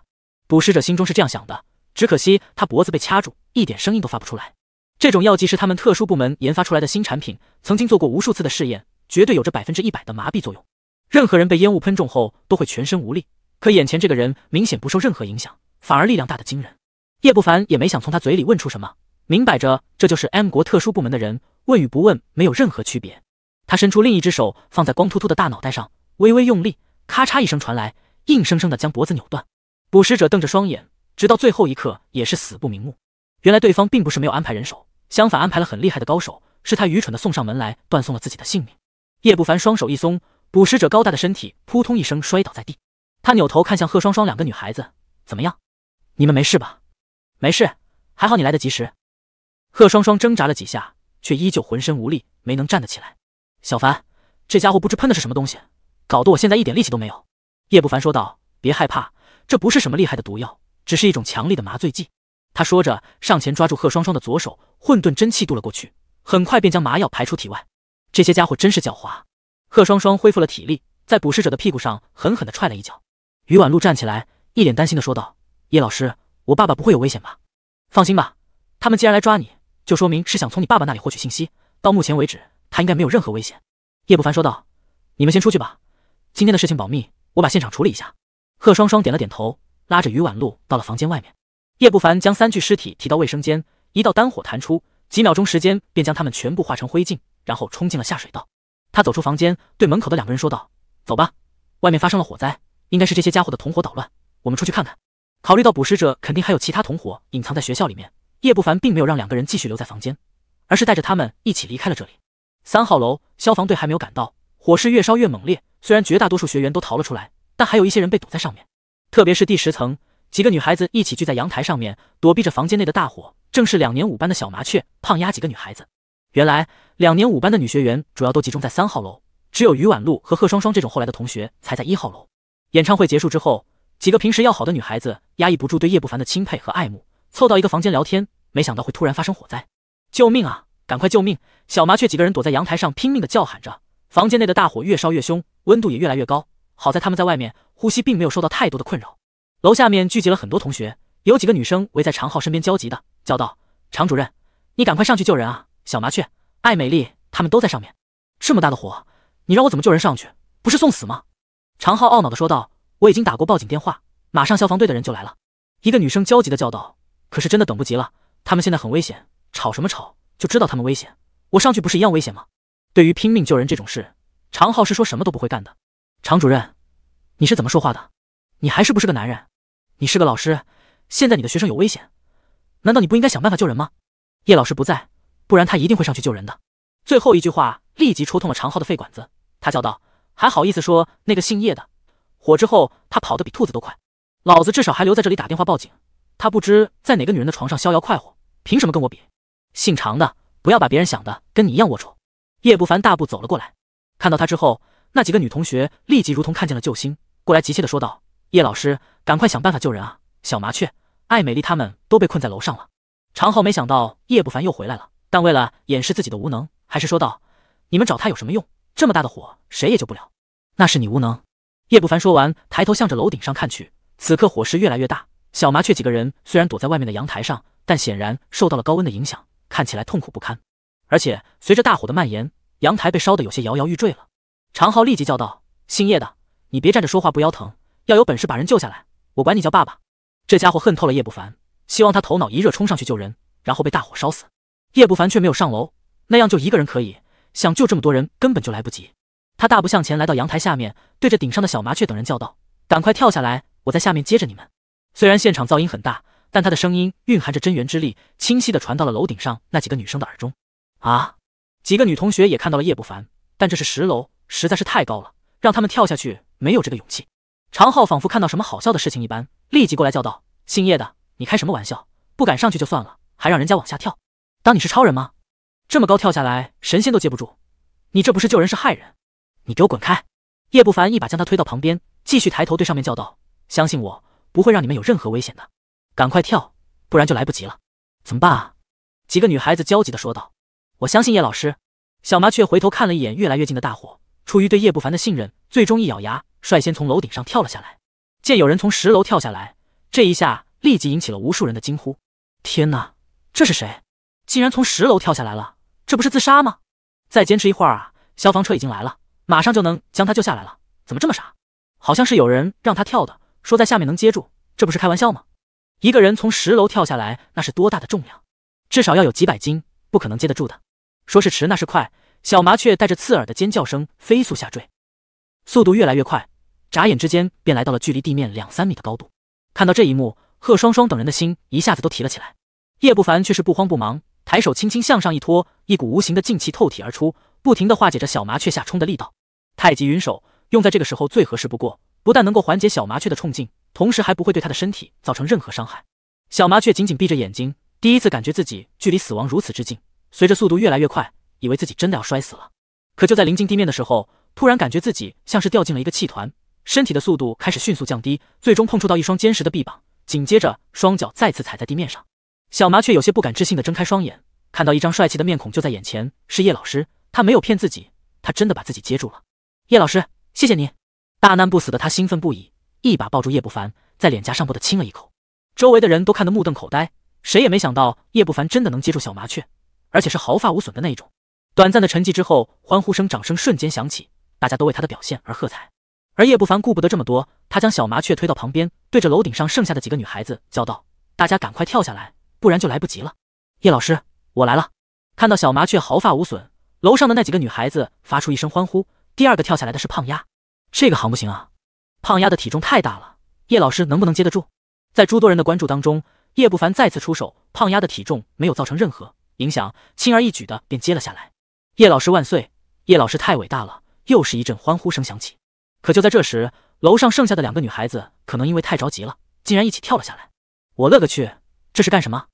[SPEAKER 1] 捕食者心中是这样想的，只可惜他脖子被掐住，一点声音都发不出来。这种药剂是他们特殊部门研发出来的新产品，曾经做过无数次的试验。绝对有着百分之一百的麻痹作用，任何人被烟雾喷中后都会全身无力，可眼前这个人明显不受任何影响，反而力量大的惊人。叶不凡也没想从他嘴里问出什么，明摆着这就是 M 国特殊部门的人，问与不问没有任何区别。他伸出另一只手放在光秃秃的大脑袋上，微微用力，咔嚓一声传来，硬生生的将脖子扭断。捕食者瞪着双眼，直到最后一刻也是死不瞑目。原来对方并不是没有安排人手，相反安排了很厉害的高手，是他愚蠢的送上门来，断送了自己的性命。叶不凡双手一松，捕食者高大的身体扑通一声摔倒在地。他扭头看向贺双双两个女孩子，怎么样？你们没事吧？没事，还好你来得及时。贺双双挣扎了几下，却依旧浑身无力，没能站得起来。小凡，这家伙不知喷的是什么东西，搞得我现在一点力气都没有。叶不凡说道：“别害怕，这不是什么厉害的毒药，只是一种强力的麻醉剂。”他说着上前抓住贺双双的左手，混沌真气渡了过去，很快便将麻药排出体外。这些家伙真是狡猾。贺双双恢复了体力，在捕食者的屁股上狠狠地踹了一脚。于婉露站起来，一脸担心地说道：“叶老师，我爸爸不会有危险吧？”“放心吧，他们既然来抓你，就说明是想从你爸爸那里获取信息。到目前为止，他应该没有任何危险。”叶不凡说道。“你们先出去吧，今天的事情保密，我把现场处理一下。”贺双双点了点头，拉着于婉露到了房间外面。叶不凡将三具尸体提到卫生间，一道丹火弹出，几秒钟时间便将他们全部化成灰烬。然后冲进了下水道。他走出房间，对门口的两个人说道：“走吧，外面发生了火灾，应该是这些家伙的同伙捣乱，我们出去看看。”考虑到捕食者肯定还有其他同伙隐藏在学校里面，叶不凡并没有让两个人继续留在房间，而是带着他们一起离开了这里。三号楼消防队还没有赶到，火势越烧越猛烈。虽然绝大多数学员都逃了出来，但还有一些人被堵在上面，特别是第十层，几个女孩子一起聚在阳台上面躲避着房间内的大火，正是两年五班的小麻雀、胖丫几个女孩子。原来，两年五班的女学员主要都集中在三号楼，只有于婉露和贺双双这种后来的同学才在一号楼。演唱会结束之后，几个平时要好的女孩子压抑不住对叶不凡的钦佩和爱慕，凑到一个房间聊天。没想到会突然发生火灾，救命啊！赶快救命！小麻雀几个人躲在阳台上拼命的叫喊着。房间内的大火越烧越凶，温度也越来越高。好在他们在外面，呼吸并没有受到太多的困扰。楼下面聚集了很多同学，有几个女生围在常浩身边焦急的叫道：“常主任，你赶快上去救人啊！”小麻雀，艾美丽，他们都在上面。这么大的火，你让我怎么救人上去？不是送死吗？常浩懊恼的说道。我已经打过报警电话，马上消防队的人就来了。一个女生焦急的叫道：“可是真的等不及了，他们现在很危险，吵什么吵？就知道他们危险，我上去不是一样危险吗？”对于拼命救人这种事，常浩是说什么都不会干的。常主任，你是怎么说话的？你还是不是个男人？你是个老师，现在你的学生有危险，难道你不应该想办法救人吗？叶老师不在。不然他一定会上去救人的。最后一句话立即戳痛了常浩的肺管子，他叫道：“还好意思说那个姓叶的？火之后他跑得比兔子都快，老子至少还留在这里打电话报警。他不知在哪个女人的床上逍遥快活，凭什么跟我比？姓常的，不要把别人想的跟你一样龌龊。”叶不凡大步走了过来，看到他之后，那几个女同学立即如同看见了救星，过来急切的说道：“叶老师，赶快想办法救人啊！小麻雀、艾美丽他们都被困在楼上了。”常浩没想到叶不凡又回来了。但为了掩饰自己的无能，还是说道：“你们找他有什么用？这么大的火，谁也救不了。那是你无能。”叶不凡说完，抬头向着楼顶上看去。此刻火势越来越大，小麻雀几个人虽然躲在外面的阳台上，但显然受到了高温的影响，看起来痛苦不堪。而且随着大火的蔓延，阳台被烧得有些摇摇欲坠了。常浩立即叫道：“姓叶的，你别站着说话不腰疼，要有本事把人救下来，我管你叫爸爸。”这家伙恨透了叶不凡，希望他头脑一热冲上去救人，然后被大火烧死。叶不凡却没有上楼，那样就一个人可以，想救这么多人根本就来不及。他大步向前，来到阳台下面，对着顶上的小麻雀等人叫道：“赶快跳下来，我在下面接着你们。”虽然现场噪音很大，但他的声音蕴含着真元之力，清晰的传到了楼顶上那几个女生的耳中。啊！几个女同学也看到了叶不凡，但这是十楼，实在是太高了，让他们跳下去没有这个勇气。常浩仿佛看到什么好笑的事情一般，立即过来叫道：“姓叶的，你开什么玩笑？不敢上去就算了，还让人家往下跳！”当你是超人吗？这么高跳下来，神仙都接不住。你这不是救人是害人，你给我滚开！叶不凡一把将他推到旁边，继续抬头对上面叫道：“相信我，不会让你们有任何危险的。赶快跳，不然就来不及了。”怎么办？啊？几个女孩子焦急地说道：“我相信叶老师。”小麻雀回头看了一眼越来越近的大火，出于对叶不凡的信任，最终一咬牙，率先从楼顶上跳了下来。见有人从十楼跳下来，这一下立即引起了无数人的惊呼：“天哪，这是谁？”竟然从十楼跳下来了，这不是自杀吗？再坚持一会儿啊，消防车已经来了，马上就能将他救下来了。怎么这么傻？好像是有人让他跳的，说在下面能接住，这不是开玩笑吗？一个人从十楼跳下来，那是多大的重量？至少要有几百斤，不可能接得住的。说是迟，那是快，小麻雀带着刺耳的尖叫声飞速下坠，速度越来越快，眨眼之间便来到了距离地面两三米的高度。看到这一幕，贺双双等人的心一下子都提了起来。叶不凡却是不慌不忙。抬手轻轻向上一托，一股无形的劲气透体而出，不停地化解着小麻雀下冲的力道。太极云手用在这个时候最合适不过，不但能够缓解小麻雀的冲劲，同时还不会对它的身体造成任何伤害。小麻雀紧紧闭着眼睛，第一次感觉自己距离死亡如此之近。随着速度越来越快，以为自己真的要摔死了。可就在临近地面的时候，突然感觉自己像是掉进了一个气团，身体的速度开始迅速降低，最终碰触到一双坚实的臂膀，紧接着双脚再次踩在地面上。小麻雀有些不敢置信的睁开双眼，看到一张帅气的面孔就在眼前，是叶老师。他没有骗自己，他真的把自己接住了。叶老师，谢谢你！大难不死的他兴奋不已，一把抱住叶不凡，在脸颊上部的亲了一口。周围的人都看得目瞪口呆，谁也没想到叶不凡真的能接住小麻雀，而且是毫发无损的那种。短暂的沉寂之后，欢呼声、掌声瞬间响起，大家都为他的表现而喝彩。而叶不凡顾不得这么多，他将小麻雀推到旁边，对着楼顶上剩下的几个女孩子叫道：“大家赶快跳下来！”不然就来不及了。叶老师，我来了！看到小麻雀毫发无损，楼上的那几个女孩子发出一声欢呼。第二个跳下来的是胖丫，这个行不行啊？胖丫的体重太大了，叶老师能不能接得住？在诸多人的关注当中，叶不凡再次出手，胖丫的体重没有造成任何影响，轻而易举的便接了下来。叶老师万岁！叶老师太伟大了！又是一阵欢呼声响起。可就在这时，楼上剩下的两个女孩子可能因为太着急了，竟然一起跳了下来。我勒个去，这是干什么？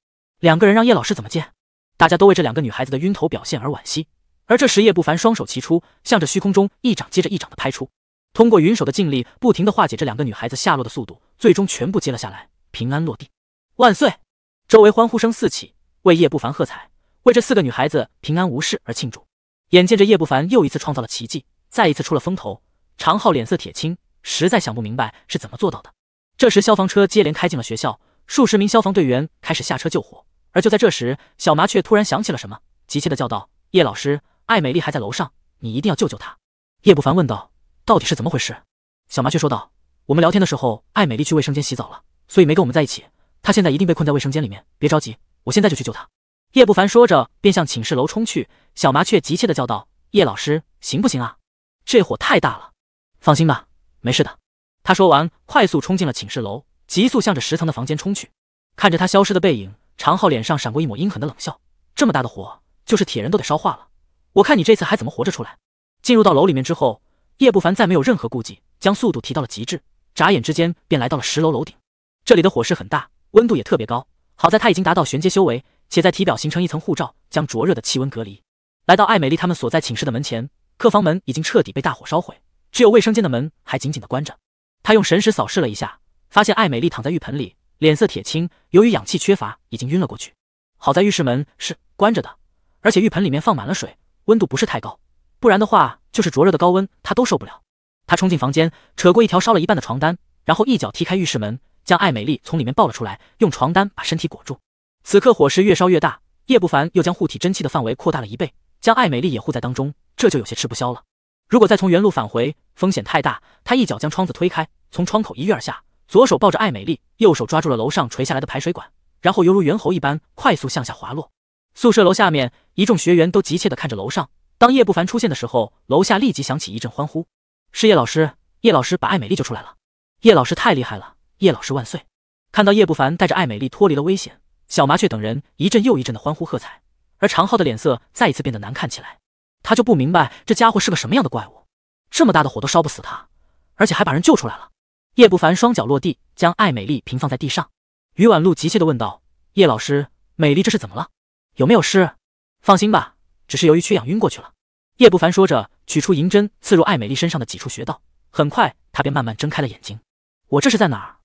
[SPEAKER 1] 两个人让叶老师怎么见？大家都为这两个女孩子的晕头表现而惋惜。而这时，叶不凡双手齐出，向着虚空中一掌接着一掌的拍出，通过云手的劲力，不停的化解这两个女孩子下落的速度，最终全部接了下来，平安落地。万岁！周围欢呼声四起，为叶不凡喝彩，为这四个女孩子平安无事而庆祝。眼见着叶不凡又一次创造了奇迹，再一次出了风头，常浩脸色铁青，实在想不明白是怎么做到的。这时，消防车接连开进了学校，数十名消防队员开始下车救火。而就在这时，小麻雀突然想起了什么，急切的叫道：“叶老师，艾美丽还在楼上，你一定要救救她！”叶不凡问道：“到底是怎么回事？”小麻雀说道：“我们聊天的时候，艾美丽去卫生间洗澡了，所以没跟我们在一起。她现在一定被困在卫生间里面，别着急，我现在就去救她。”叶不凡说着，便向寝室楼冲去。小麻雀急切的叫道：“叶老师，行不行啊？这火太大了！”“放心吧，没事的。”他说完，快速冲进了寝室楼，急速向着十层的房间冲去。看着他消失的背影。常浩脸上闪过一抹阴狠的冷笑，这么大的火，就是铁人都得烧化了。我看你这次还怎么活着出来！进入到楼里面之后，叶不凡再没有任何顾忌，将速度提到了极致，眨眼之间便来到了十楼楼顶。这里的火势很大，温度也特别高，好在他已经达到玄阶修为，且在体表形成一层护罩，将灼热的气温隔离。来到艾美丽他们所在寝室的门前，客房门已经彻底被大火烧毁，只有卫生间的门还紧紧的关着。他用神识扫视了一下，发现艾美丽躺在浴盆里。脸色铁青，由于氧气缺乏，已经晕了过去。好在浴室门是关着的，而且浴盆里面放满了水，温度不是太高，不然的话就是灼热的高温，他都受不了。他冲进房间，扯过一条烧了一半的床单，然后一脚踢开浴室门，将艾美丽从里面抱了出来，用床单把身体裹住。此刻火势越烧越大，叶不凡又将护体真气的范围扩大了一倍，将艾美丽也护在当中，这就有些吃不消了。如果再从原路返回，风险太大。他一脚将窗子推开，从窗口一跃而下。左手抱着艾美丽，右手抓住了楼上垂下来的排水管，然后犹如猿猴一般快速向下滑落。宿舍楼下面一众学员都急切地看着楼上。当叶不凡出现的时候，楼下立即响起一阵欢呼：“是叶老师！叶老师把艾美丽救出来了！叶老师太厉害了！叶老师万岁！”看到叶不凡带着艾美丽脱离了危险，小麻雀等人一阵又一阵的欢呼喝彩。而常浩的脸色再一次变得难看起来，他就不明白这家伙是个什么样的怪物，这么大的火都烧不死他，而且还把人救出来了。叶不凡双脚落地，将艾美丽平放在地上。余婉露急切地问道：“叶老师，美丽这是怎么了？有没有事？放心吧，只是由于缺氧晕过去了。”叶不凡说着，取出银针，刺入艾美丽身上的几处穴道。很快，她便慢慢睁开了眼睛。我这是在哪儿？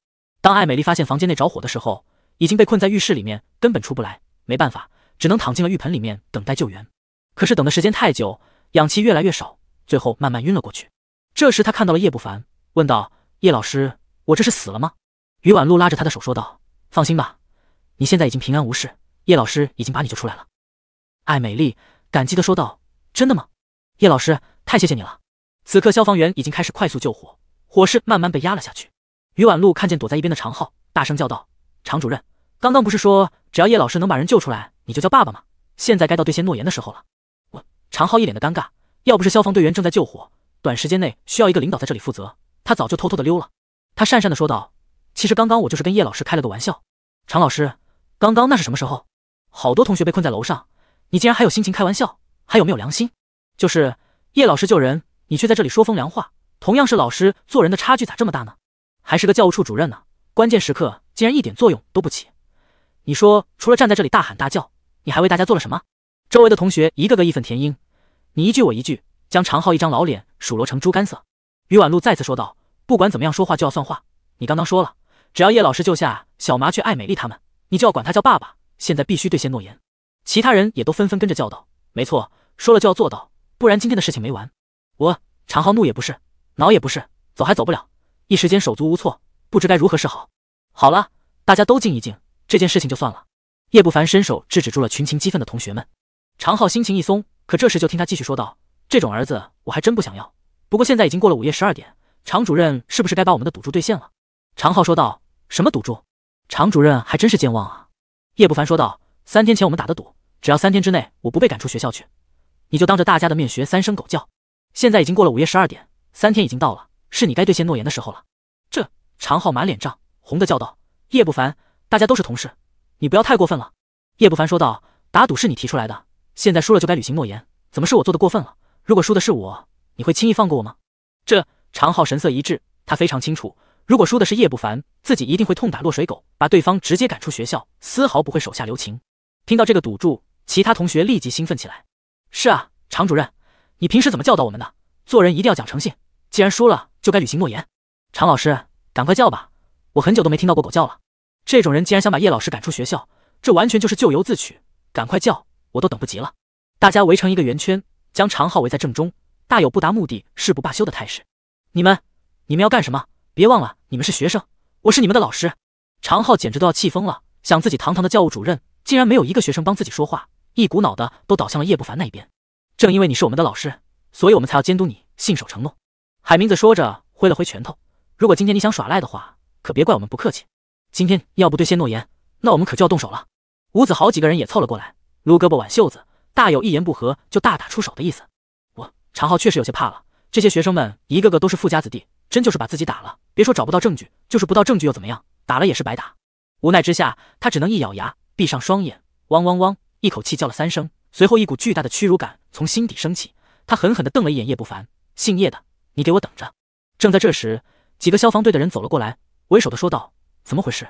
[SPEAKER 1] 当艾美丽发现房间内着火的时候，已经被困在浴室里面，根本出不来。没办法，只能躺进了浴盆里面，等待救援。可是等的时间太久，氧气越来越少，最后慢慢晕了过去。这时，她看到了叶不凡，问道。叶老师，我这是死了吗？于婉露拉着他的手说道：“放心吧，你现在已经平安无事。叶老师已经把你救出来了。”艾美丽感激的说道：“真的吗？叶老师，太谢谢你了！”此刻，消防员已经开始快速救火，火势慢慢被压了下去。于婉露看见躲在一边的常浩，大声叫道：“常主任，刚刚不是说只要叶老师能把人救出来，你就叫爸爸吗？现在该到兑现诺言的时候了。”我常浩一脸的尴尬，要不是消防队员正在救火，短时间内需要一个领导在这里负责。他早就偷偷的溜了，他讪讪的说道：“其实刚刚我就是跟叶老师开了个玩笑。”常老师，刚刚那是什么时候？好多同学被困在楼上，你竟然还有心情开玩笑？还有没有良心？就是叶老师救人，你却在这里说风凉话。同样是老师，做人的差距咋这么大呢？还是个教务处主任呢，关键时刻竟然一点作用都不起。你说除了站在这里大喊大叫，你还为大家做了什么？周围的同学一个个义愤填膺，你一句我一句，将常浩一张老脸数落成猪肝色。于婉露再次说道：“不管怎么样，说话就要算话。你刚刚说了，只要叶老师救下小麻雀爱美丽他们，你就要管他叫爸爸。现在必须兑现诺言。”其他人也都纷纷跟着叫道：“没错，说了就要做到，不然今天的事情没完。”我常浩怒也不是，恼也不是，走还走不了，一时间手足无措，不知该如何是好。好了，大家都静一静，这件事情就算了。叶不凡伸手制止住了群情激愤的同学们，常浩心情一松，可这时就听他继续说道：“这种儿子，我还真不想要。”不过现在已经过了午夜十二点，常主任是不是该把我们的赌注兑现了？常浩说道：“什么赌注？常主任还真是健忘啊！”叶不凡说道：“三天前我们打的赌，只要三天之内我不被赶出学校去，你就当着大家的面学三声狗叫。现在已经过了午夜十二点，三天已经到了，是你该兑现诺言的时候了。”这常浩满脸涨红的叫道：“叶不凡，大家都是同事，你不要太过分了。”叶不凡说道：“打赌是你提出来的，现在输了就该履行诺言，怎么是我做的过分了？如果输的是我……”你会轻易放过我吗？这常浩神色一滞，他非常清楚，如果输的是叶不凡，自己一定会痛打落水狗，把对方直接赶出学校，丝毫不会手下留情。听到这个赌注，其他同学立即兴奋起来。是啊，常主任，你平时怎么教导我们的？做人一定要讲诚信，既然输了，就该履行诺言。常老师，赶快叫吧，我很久都没听到过狗叫了。这种人既然想把叶老师赶出学校，这完全就是咎由自取。赶快叫，我都等不及了。大家围成一个圆圈，将常浩围在正中。大有不达目的誓不罢休的态势。你们，你们要干什么？别忘了，你们是学生，我是你们的老师。常浩简直都要气疯了，想自己堂堂的教务主任，竟然没有一个学生帮自己说话，一股脑的都倒向了叶不凡那一边。正因为你是我们的老师，所以我们才要监督你信守承诺。海明子说着，挥了挥拳头：“如果今天你想耍赖的话，可别怪我们不客气。今天要不兑现诺言，那我们可就要动手了。”吴子豪几个人也凑了过来，撸胳膊挽袖子，大有一言不合就大打出手的意思。常浩确实有些怕了，这些学生们一个个都是富家子弟，真就是把自己打了，别说找不到证据，就是不到证据又怎么样？打了也是白打。无奈之下，他只能一咬牙，闭上双眼，汪汪汪，一口气叫了三声，随后一股巨大的屈辱感从心底升起，他狠狠地瞪了一眼叶不凡，姓叶的，你给我等着！正在这时，几个消防队的人走了过来，为首的说道：“怎么回事？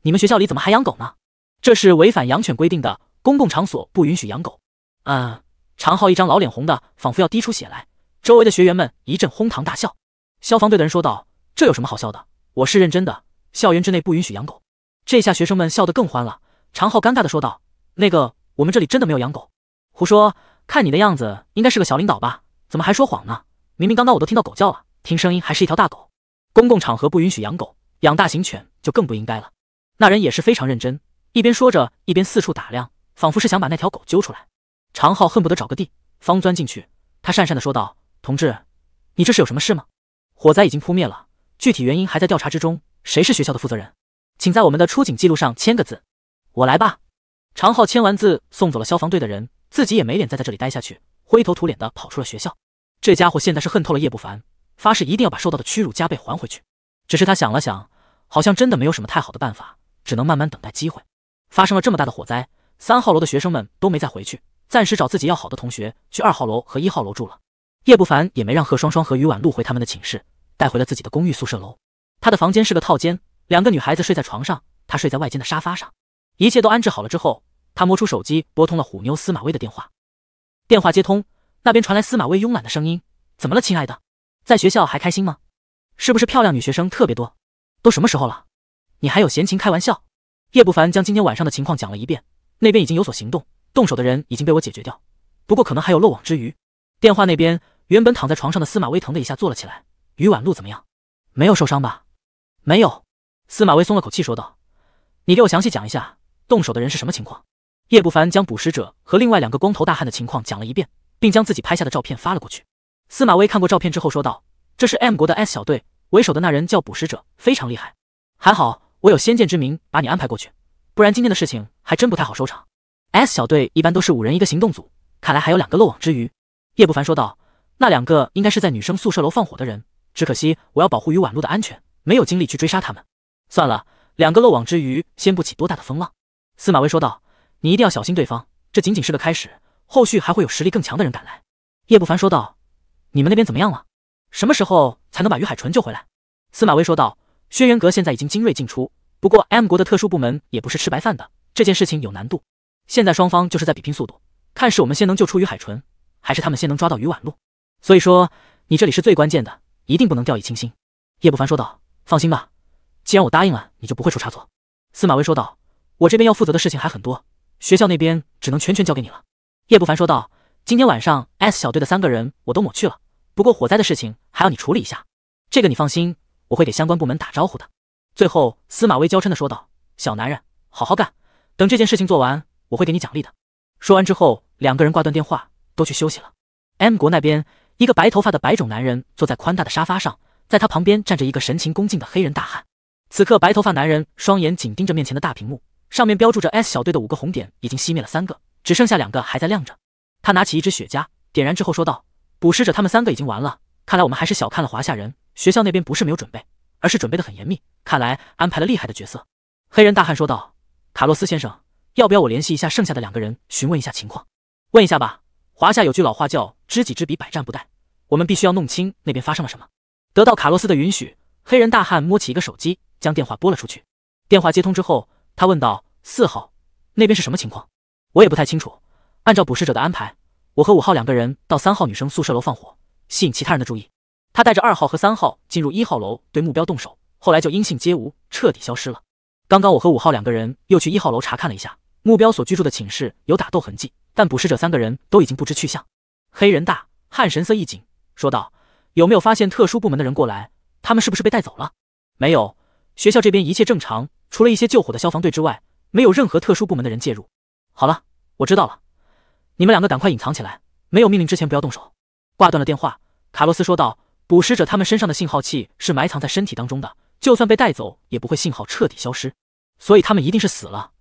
[SPEAKER 1] 你们学校里怎么还养狗呢？这是违反养犬规定的，公共场所不允许养狗。”啊。常浩一张老脸红的，仿佛要滴出血来。周围的学员们一阵哄堂大笑。消防队的人说道：“这有什么好笑的？我是认真的。校园之内不允许养狗。”这下学生们笑得更欢了。常浩尴尬的说道：“那个，我们这里真的没有养狗。”“胡说！看你的样子，应该是个小领导吧？怎么还说谎呢？明明刚刚我都听到狗叫了，听声音还是一条大狗。公共场合不允许养狗，养大型犬就更不应该了。”那人也是非常认真，一边说着，一边四处打量，仿佛是想把那条狗揪出来。常浩恨不得找个地方钻进去。他讪讪的说道：“同志，你这是有什么事吗？火灾已经扑灭了，具体原因还在调查之中。谁是学校的负责人？请在我们的出警记录上签个字。”我来吧。常浩签完字，送走了消防队的人，自己也没脸再在这里待下去，灰头土脸的跑出了学校。这家伙现在是恨透了叶不凡，发誓一定要把受到的屈辱加倍还回去。只是他想了想，好像真的没有什么太好的办法，只能慢慢等待机会。发生了这么大的火灾，三号楼的学生们都没再回去。暂时找自己要好的同学去二号楼和一号楼住了。叶不凡也没让贺双双和于婉露回他们的寝室，带回了自己的公寓宿舍楼。他的房间是个套间，两个女孩子睡在床上，他睡在外间的沙发上。一切都安置好了之后，他摸出手机拨通了虎妞司马威的电话。电话接通，那边传来司马威慵懒的声音：“怎么了，亲爱的？在学校还开心吗？是不是漂亮女学生特别多？都什么时候了，你还有闲情开玩笑？”叶不凡将今天晚上的情况讲了一遍，那边已经有所行动。动手的人已经被我解决掉，不过可能还有漏网之鱼。电话那边，原本躺在床上的司马威疼的一下坐了起来。于婉露怎么样？没有受伤吧？没有。司马威松了口气，说道：“你给我详细讲一下动手的人是什么情况。”叶不凡将捕食者和另外两个光头大汉的情况讲了一遍，并将自己拍下的照片发了过去。司马威看过照片之后说道：“这是 M 国的 S 小队为首的那人叫捕食者，非常厉害。还好我有先见之明，把你安排过去，不然今天的事情还真不太好收场。” S 小队一般都是五人一个行动组，看来还有两个漏网之鱼。叶不凡说道：“那两个应该是在女生宿舍楼放火的人，只可惜我要保护于婉露的安全，没有精力去追杀他们。算了，两个漏网之鱼掀不起多大的风浪。”司马威说道：“你一定要小心对方，这仅仅是个开始，后续还会有实力更强的人赶来。”叶不凡说道：“你们那边怎么样了？什么时候才能把于海纯救回来？”司马威说道：“轩辕阁现在已经精锐尽出，不过 M 国的特殊部门也不是吃白饭的，这件事情有难度。”现在双方就是在比拼速度，看是我们先能救出于海纯，还是他们先能抓到于婉露。所以说，你这里是最关键的，一定不能掉以轻心。”叶不凡说道。“放心吧，既然我答应了，你就不会出差错。”司马威说道。“我这边要负责的事情还很多，学校那边只能全权交给你了。”叶不凡说道。“今天晚上 S 小队的三个人我都抹去了，不过火灾的事情还要你处理一下。这个你放心，我会给相关部门打招呼的。”最后，司马威娇嗔的说道：“小男人，好好干，等这件事情做完。”我会给你奖励的。说完之后，两个人挂断电话，都去休息了。M 国那边，一个白头发的白种男人坐在宽大的沙发上，在他旁边站着一个神情恭敬的黑人大汉。此刻，白头发男人双眼紧盯着面前的大屏幕，上面标注着 S 小队的五个红点已经熄灭了三个，只剩下两个还在亮着。他拿起一支雪茄，点燃之后说道：“捕食者他们三个已经完了，看来我们还是小看了华夏人。学校那边不是没有准备，而是准备的很严密，看来安排了厉害的角色。”黑人大汉说道：“卡洛斯先生。”要不要我联系一下剩下的两个人，询问一下情况？问一下吧。华夏有句老话叫“知己知彼，百战不殆”，我们必须要弄清那边发生了什么。得到卡洛斯的允许，黑人大汉摸起一个手机，将电话拨了出去。电话接通之后，他问道：“四号那边是什么情况？”我也不太清楚。按照捕食者的安排，我和五号两个人到三号女生宿舍楼放火，吸引其他人的注意。他带着二号和三号进入一号楼，对目标动手，后来就音信皆无，彻底消失了。刚刚我和五号两个人又去一号楼查看了一下。目标所居住的寝室有打斗痕迹，但捕食者三个人都已经不知去向。黑人大汉神色一紧，说道：“有没有发现特殊部门的人过来？他们是不是被带走了？”“没有，学校这边一切正常，除了一些救火的消防队之外，没有任何特殊部门的人介入。”“好了，我知道了，你们两个赶快隐藏起来，没有命令之前不要动手。”挂断了电话，卡洛斯说道：“捕食者他们身上的信号器是埋藏在身体当中的，就算被带走也不会信号彻底消失，所以他们一定是死了。”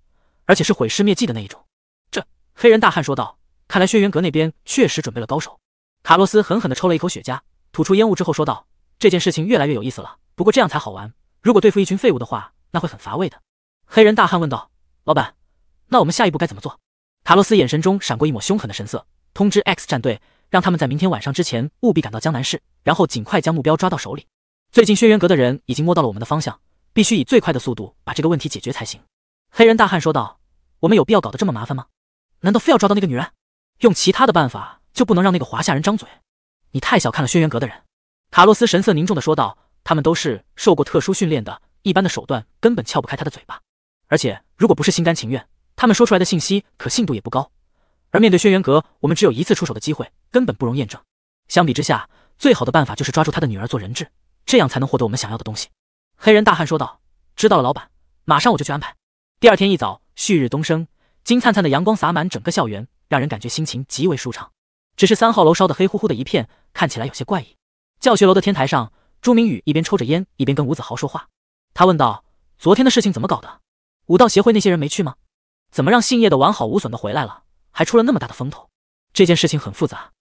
[SPEAKER 1] 而且是毁尸灭迹的那一种。这黑人大汉说道：“看来轩辕阁那边确实准备了高手。”卡洛斯狠狠地抽了一口雪茄，吐出烟雾之后说道：“这件事情越来越有意思了，不过这样才好玩。如果对付一群废物的话，那会很乏味的。”黑人大汉问道：“老板，那我们下一步该怎么做？”卡洛斯眼神中闪过一抹凶狠的神色，通知 X 战队，让他们在明天晚上之前务必赶到江南市，然后尽快将目标抓到手里。最近轩辕阁的人已经摸到了我们的方向，必须以最快的速度把这个问题解决才行。黑人大汉说道：“我们有必要搞得这么麻烦吗？难道非要抓到那个女人？用其他的办法就不能让那个华夏人张嘴？”你太小看了轩辕阁的人。”卡洛斯神色凝重地说道：“他们都是受过特殊训练的，一般的手段根本撬不开他的嘴巴。而且，如果不是心甘情愿，他们说出来的信息可信度也不高。而面对轩辕阁，我们只有一次出手的机会，根本不容验证。相比之下，最好的办法就是抓住他的女儿做人质，这样才能获得我们想要的东西。”黑人大汉说道：“知道了，老板，马上我就去安排。”第二天一早，旭日东升，金灿灿的阳光洒满整个校园，让人感觉心情极为舒畅。只是三号楼烧得黑乎乎的一片，看起来有些怪异。教学楼的天台上，朱明宇一边抽着烟，一边跟吴子豪说话。他问道：“昨天的事情怎么搞的？武道协会那些人没去吗？怎么让姓叶的完好无损的回来了，还出了那么大的风头？”这件事情很复杂，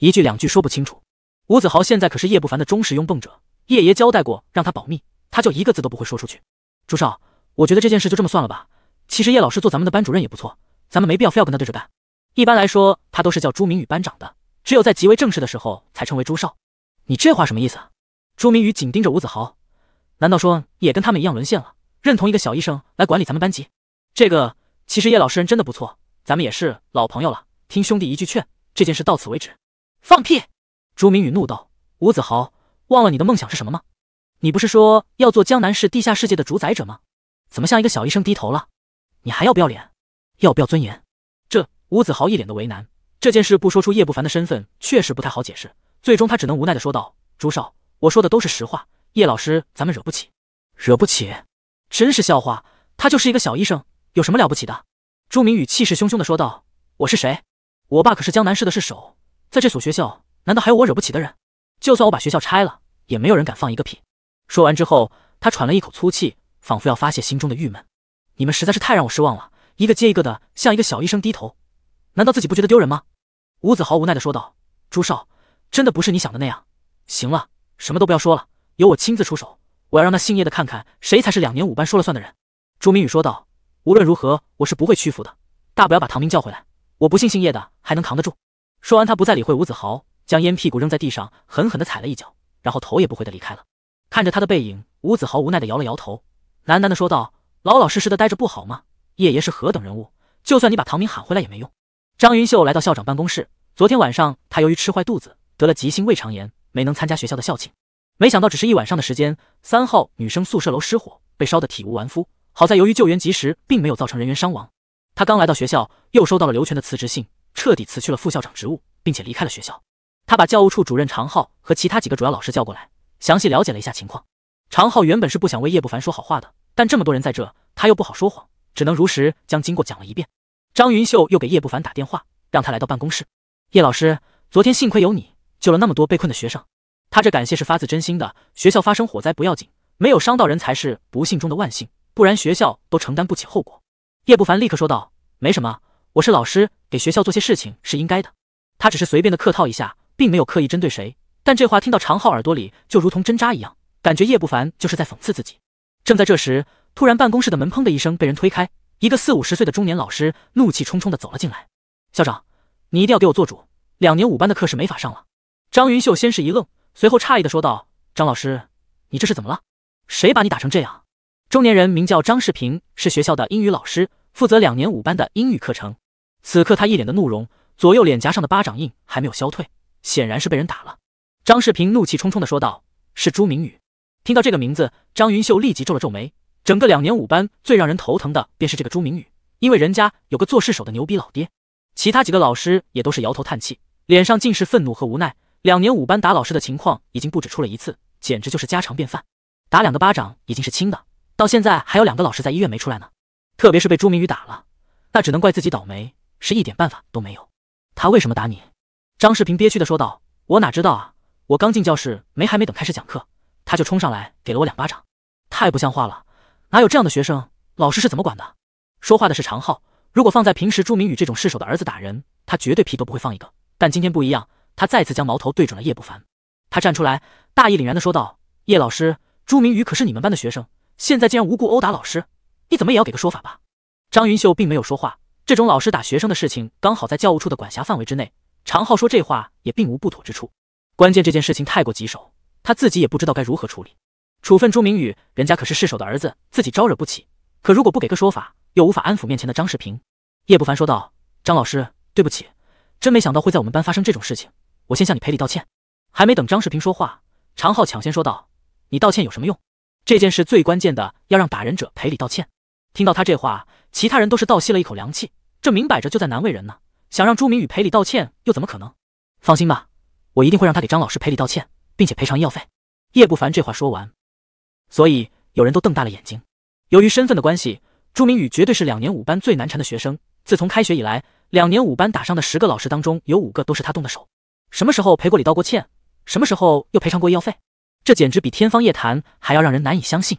[SPEAKER 1] 一句两句说不清楚。吴子豪现在可是叶不凡的忠实拥趸者，叶爷交代过让他保密，他就一个字都不会说出去。朱少。我觉得这件事就这么算了吧。其实叶老师做咱们的班主任也不错，咱们没必要非要跟他对着干。一般来说，他都是叫朱明宇班长的，只有在极为正式的时候才称为朱少。你这话什么意思？朱明宇紧盯着吴子豪，难道说也跟他们一样沦陷了，认同一个小医生来管理咱们班级？这个其实叶老师人真的不错，咱们也是老朋友了，听兄弟一句劝，这件事到此为止。放屁！朱明宇怒道：“吴子豪，忘了你的梦想是什么吗？你不是说要做江南市地下世界的主宰者吗？”怎么向一个小医生低头了？你还要不要脸？要不要尊严？这吴子豪一脸的为难。这件事不说出叶不凡的身份，确实不太好解释。最终他只能无奈的说道：“朱少，我说的都是实话。叶老师，咱们惹不起，惹不起，真是笑话。他就是一个小医生，有什么了不起的？”朱明宇气势汹汹的说道：“我是谁？我爸可是江南市的市首，在这所学校，难道还有我惹不起的人？就算我把学校拆了，也没有人敢放一个屁。”说完之后，他喘了一口粗气。仿佛要发泄心中的郁闷，你们实在是太让我失望了，一个接一个的向一个小医生低头，难道自己不觉得丢人吗？吴子豪无奈的说道：“朱少，真的不是你想的那样。行了，什么都不要说了，由我亲自出手，我要让那姓叶的看看谁才是两年五班说了算的人。”朱明宇说道：“无论如何，我是不会屈服的。大不了把唐明叫回来，我不信姓叶的还能扛得住。”说完，他不再理会吴子豪，将烟屁股扔在地上，狠狠的踩了一脚，然后头也不回的离开了。看着他的背影，吴子豪无奈的摇了摇头。喃喃的说道：“老老实实的待着不好吗？叶爷是何等人物，就算你把唐明喊回来也没用。”张云秀来到校长办公室。昨天晚上，他由于吃坏肚子，得了急性胃肠炎，没能参加学校的校庆。没想到，只是一晚上的时间，三号女生宿舍楼失火，被烧得体无完肤。好在由于救援及时，并没有造成人员伤亡。他刚来到学校，又收到了刘全的辞职信，彻底辞去了副校长职务，并且离开了学校。他把教务处主任常浩和其他几个主要老师叫过来，详细了解了一下情况。常浩原本是不想为叶不凡说好话的，但这么多人在这，他又不好说谎，只能如实将经过讲了一遍。张云秀又给叶不凡打电话，让他来到办公室。叶老师，昨天幸亏有你救了那么多被困的学生，他这感谢是发自真心的。学校发生火灾不要紧，没有伤到人才是不幸中的万幸，不然学校都承担不起后果。叶不凡立刻说道：“没什么，我是老师，给学校做些事情是应该的。”他只是随便的客套一下，并没有刻意针对谁。但这话听到常浩耳朵里，就如同针扎一样。感觉叶不凡就是在讽刺自己。正在这时，突然办公室的门砰的一声被人推开，一个四五十岁的中年老师怒气冲冲的走了进来。校长，你一定要给我做主，两年五班的课是没法上了。张云秀先是一愣，随后诧异的说道：“张老师，你这是怎么了？谁把你打成这样？”中年人名叫张世平，是学校的英语老师，负责两年五班的英语课程。此刻他一脸的怒容，左右脸颊上的巴掌印还没有消退，显然是被人打了。张世平怒气冲冲的说道：“是朱明宇。”听到这个名字，张云秀立即皱了皱眉。整个两年五班最让人头疼的便是这个朱明宇，因为人家有个做事手的牛逼老爹。其他几个老师也都是摇头叹气，脸上尽是愤怒和无奈。两年五班打老师的情况已经不止出了一次，简直就是家常便饭。打两个巴掌已经是轻的，到现在还有两个老师在医院没出来呢。特别是被朱明宇打了，那只能怪自己倒霉，是一点办法都没有。他为什么打你？张世平憋屈的说道：“我哪知道啊！我刚进教室，没还没等开始讲课。”他就冲上来给了我两巴掌，太不像话了！哪有这样的学生？老师是怎么管的？说话的是常浩。如果放在平时，朱明宇这种世手的儿子打人，他绝对屁都不会放一个。但今天不一样，他再次将矛头对准了叶不凡。他站出来，大义凛然地说道：“叶老师，朱明宇可是你们班的学生，现在竟然无故殴打老师，你怎么也要给个说法吧？”张云秀并没有说话。这种老师打学生的事情，刚好在教务处的管辖范围之内。常浩说这话也并无不妥之处。关键这件事情太过棘手。他自己也不知道该如何处理，处分朱明宇，人家可是失首的儿子，自己招惹不起。可如果不给个说法，又无法安抚面前的张世平。叶不凡说道：“张老师，对不起，真没想到会在我们班发生这种事情，我先向你赔礼道歉。”还没等张世平说话，常浩抢先说道：“你道歉有什么用？这件事最关键的要让打人者赔礼道歉。”听到他这话，其他人都是倒吸了一口凉气，这明摆着就在难为人呢。想让朱明宇赔礼道歉，又怎么可能？放心吧，我一定会让他给张老师赔礼道歉。并且赔偿医药费。叶不凡这话说完，所以有人都瞪大了眼睛。由于身份的关系，朱明宇绝对是两年五班最难缠的学生。自从开学以来，两年五班打伤的十个老师当中，有五个都是他动的手。什么时候赔过礼、道过歉？什么时候又赔偿过医药费？这简直比天方夜谭还要让人难以相信。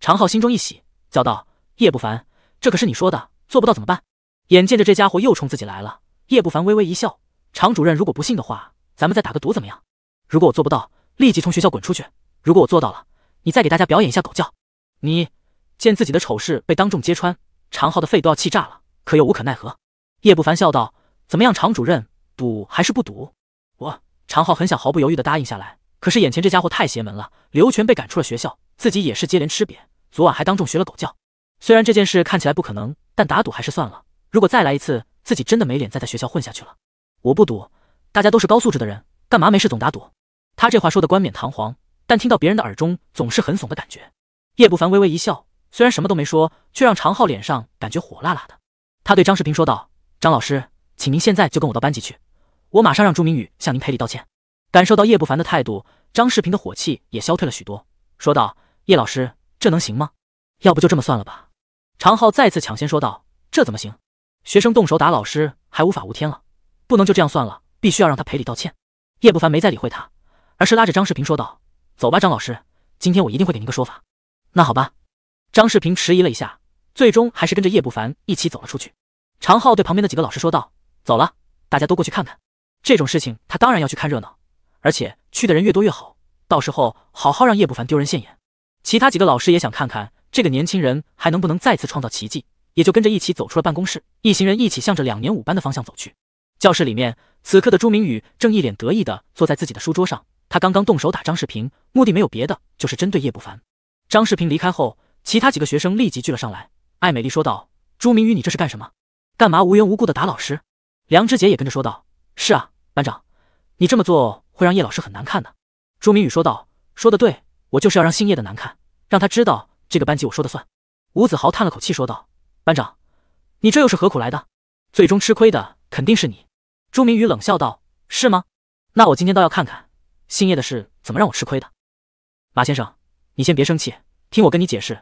[SPEAKER 1] 常浩心中一喜，叫道：“叶不凡，这可是你说的，做不到怎么办？”眼见着这家伙又冲自己来了，叶不凡微微一笑：“常主任，如果不信的话，咱们再打个赌怎么样？如果我做不到。”立即从学校滚出去！如果我做到了，你再给大家表演一下狗叫。你见自己的丑事被当众揭穿，常浩的肺都要气炸了，可又无可奈何。叶不凡笑道：“怎么样，常主任，赌还是不赌？”我常浩很想毫不犹豫地答应下来，可是眼前这家伙太邪门了。刘全被赶出了学校，自己也是接连吃瘪，昨晚还当众学了狗叫。虽然这件事看起来不可能，但打赌还是算了。如果再来一次，自己真的没脸再在学校混下去了。我不赌，大家都是高素质的人，干嘛没事总打赌？他这话说的冠冕堂皇，但听到别人的耳中总是很怂的感觉。叶不凡微微一笑，虽然什么都没说，却让常浩脸上感觉火辣辣的。他对张世平说道：“张老师，请您现在就跟我到班级去，我马上让朱明宇向您赔礼道歉。”感受到叶不凡的态度，张世平的火气也消退了许多，说道：“叶老师，这能行吗？要不就这么算了吧。”常浩再次抢先说道：“这怎么行？学生动手打老师，还无法无天了，不能就这样算了，必须要让他赔礼道歉。”叶不凡没再理会他。而是拉着张世平说道：“走吧，张老师，今天我一定会给您个说法。”那好吧，张世平迟疑了一下，最终还是跟着叶不凡一起走了出去。常浩对旁边的几个老师说道：“走了，大家都过去看看。”这种事情他当然要去看热闹，而且去的人越多越好，到时候好好让叶不凡丢人现眼。其他几个老师也想看看这个年轻人还能不能再次创造奇迹，也就跟着一起走出了办公室。一行人一起向着两年五班的方向走去。教室里面，此刻的朱明宇正一脸得意地坐在自己的书桌上。他刚刚动手打张世平，目的没有别的，就是针对叶不凡。张世平离开后，其他几个学生立即聚了上来。艾美丽说道：“朱明宇，你这是干什么？干嘛无缘无故的打老师？”梁之杰也跟着说道：“是啊，班长，你这么做会让叶老师很难看的。”朱明宇说道：“说的对，我就是要让姓叶的难看，让他知道这个班级我说的算。”吴子豪叹了口气说道：“班长，你这又是何苦来的？最终吃亏的肯定是你。”朱明宇冷笑道：“是吗？那我今天倒要看看。”姓叶的事怎么让我吃亏的，马先生，你先别生气，听我跟你解释。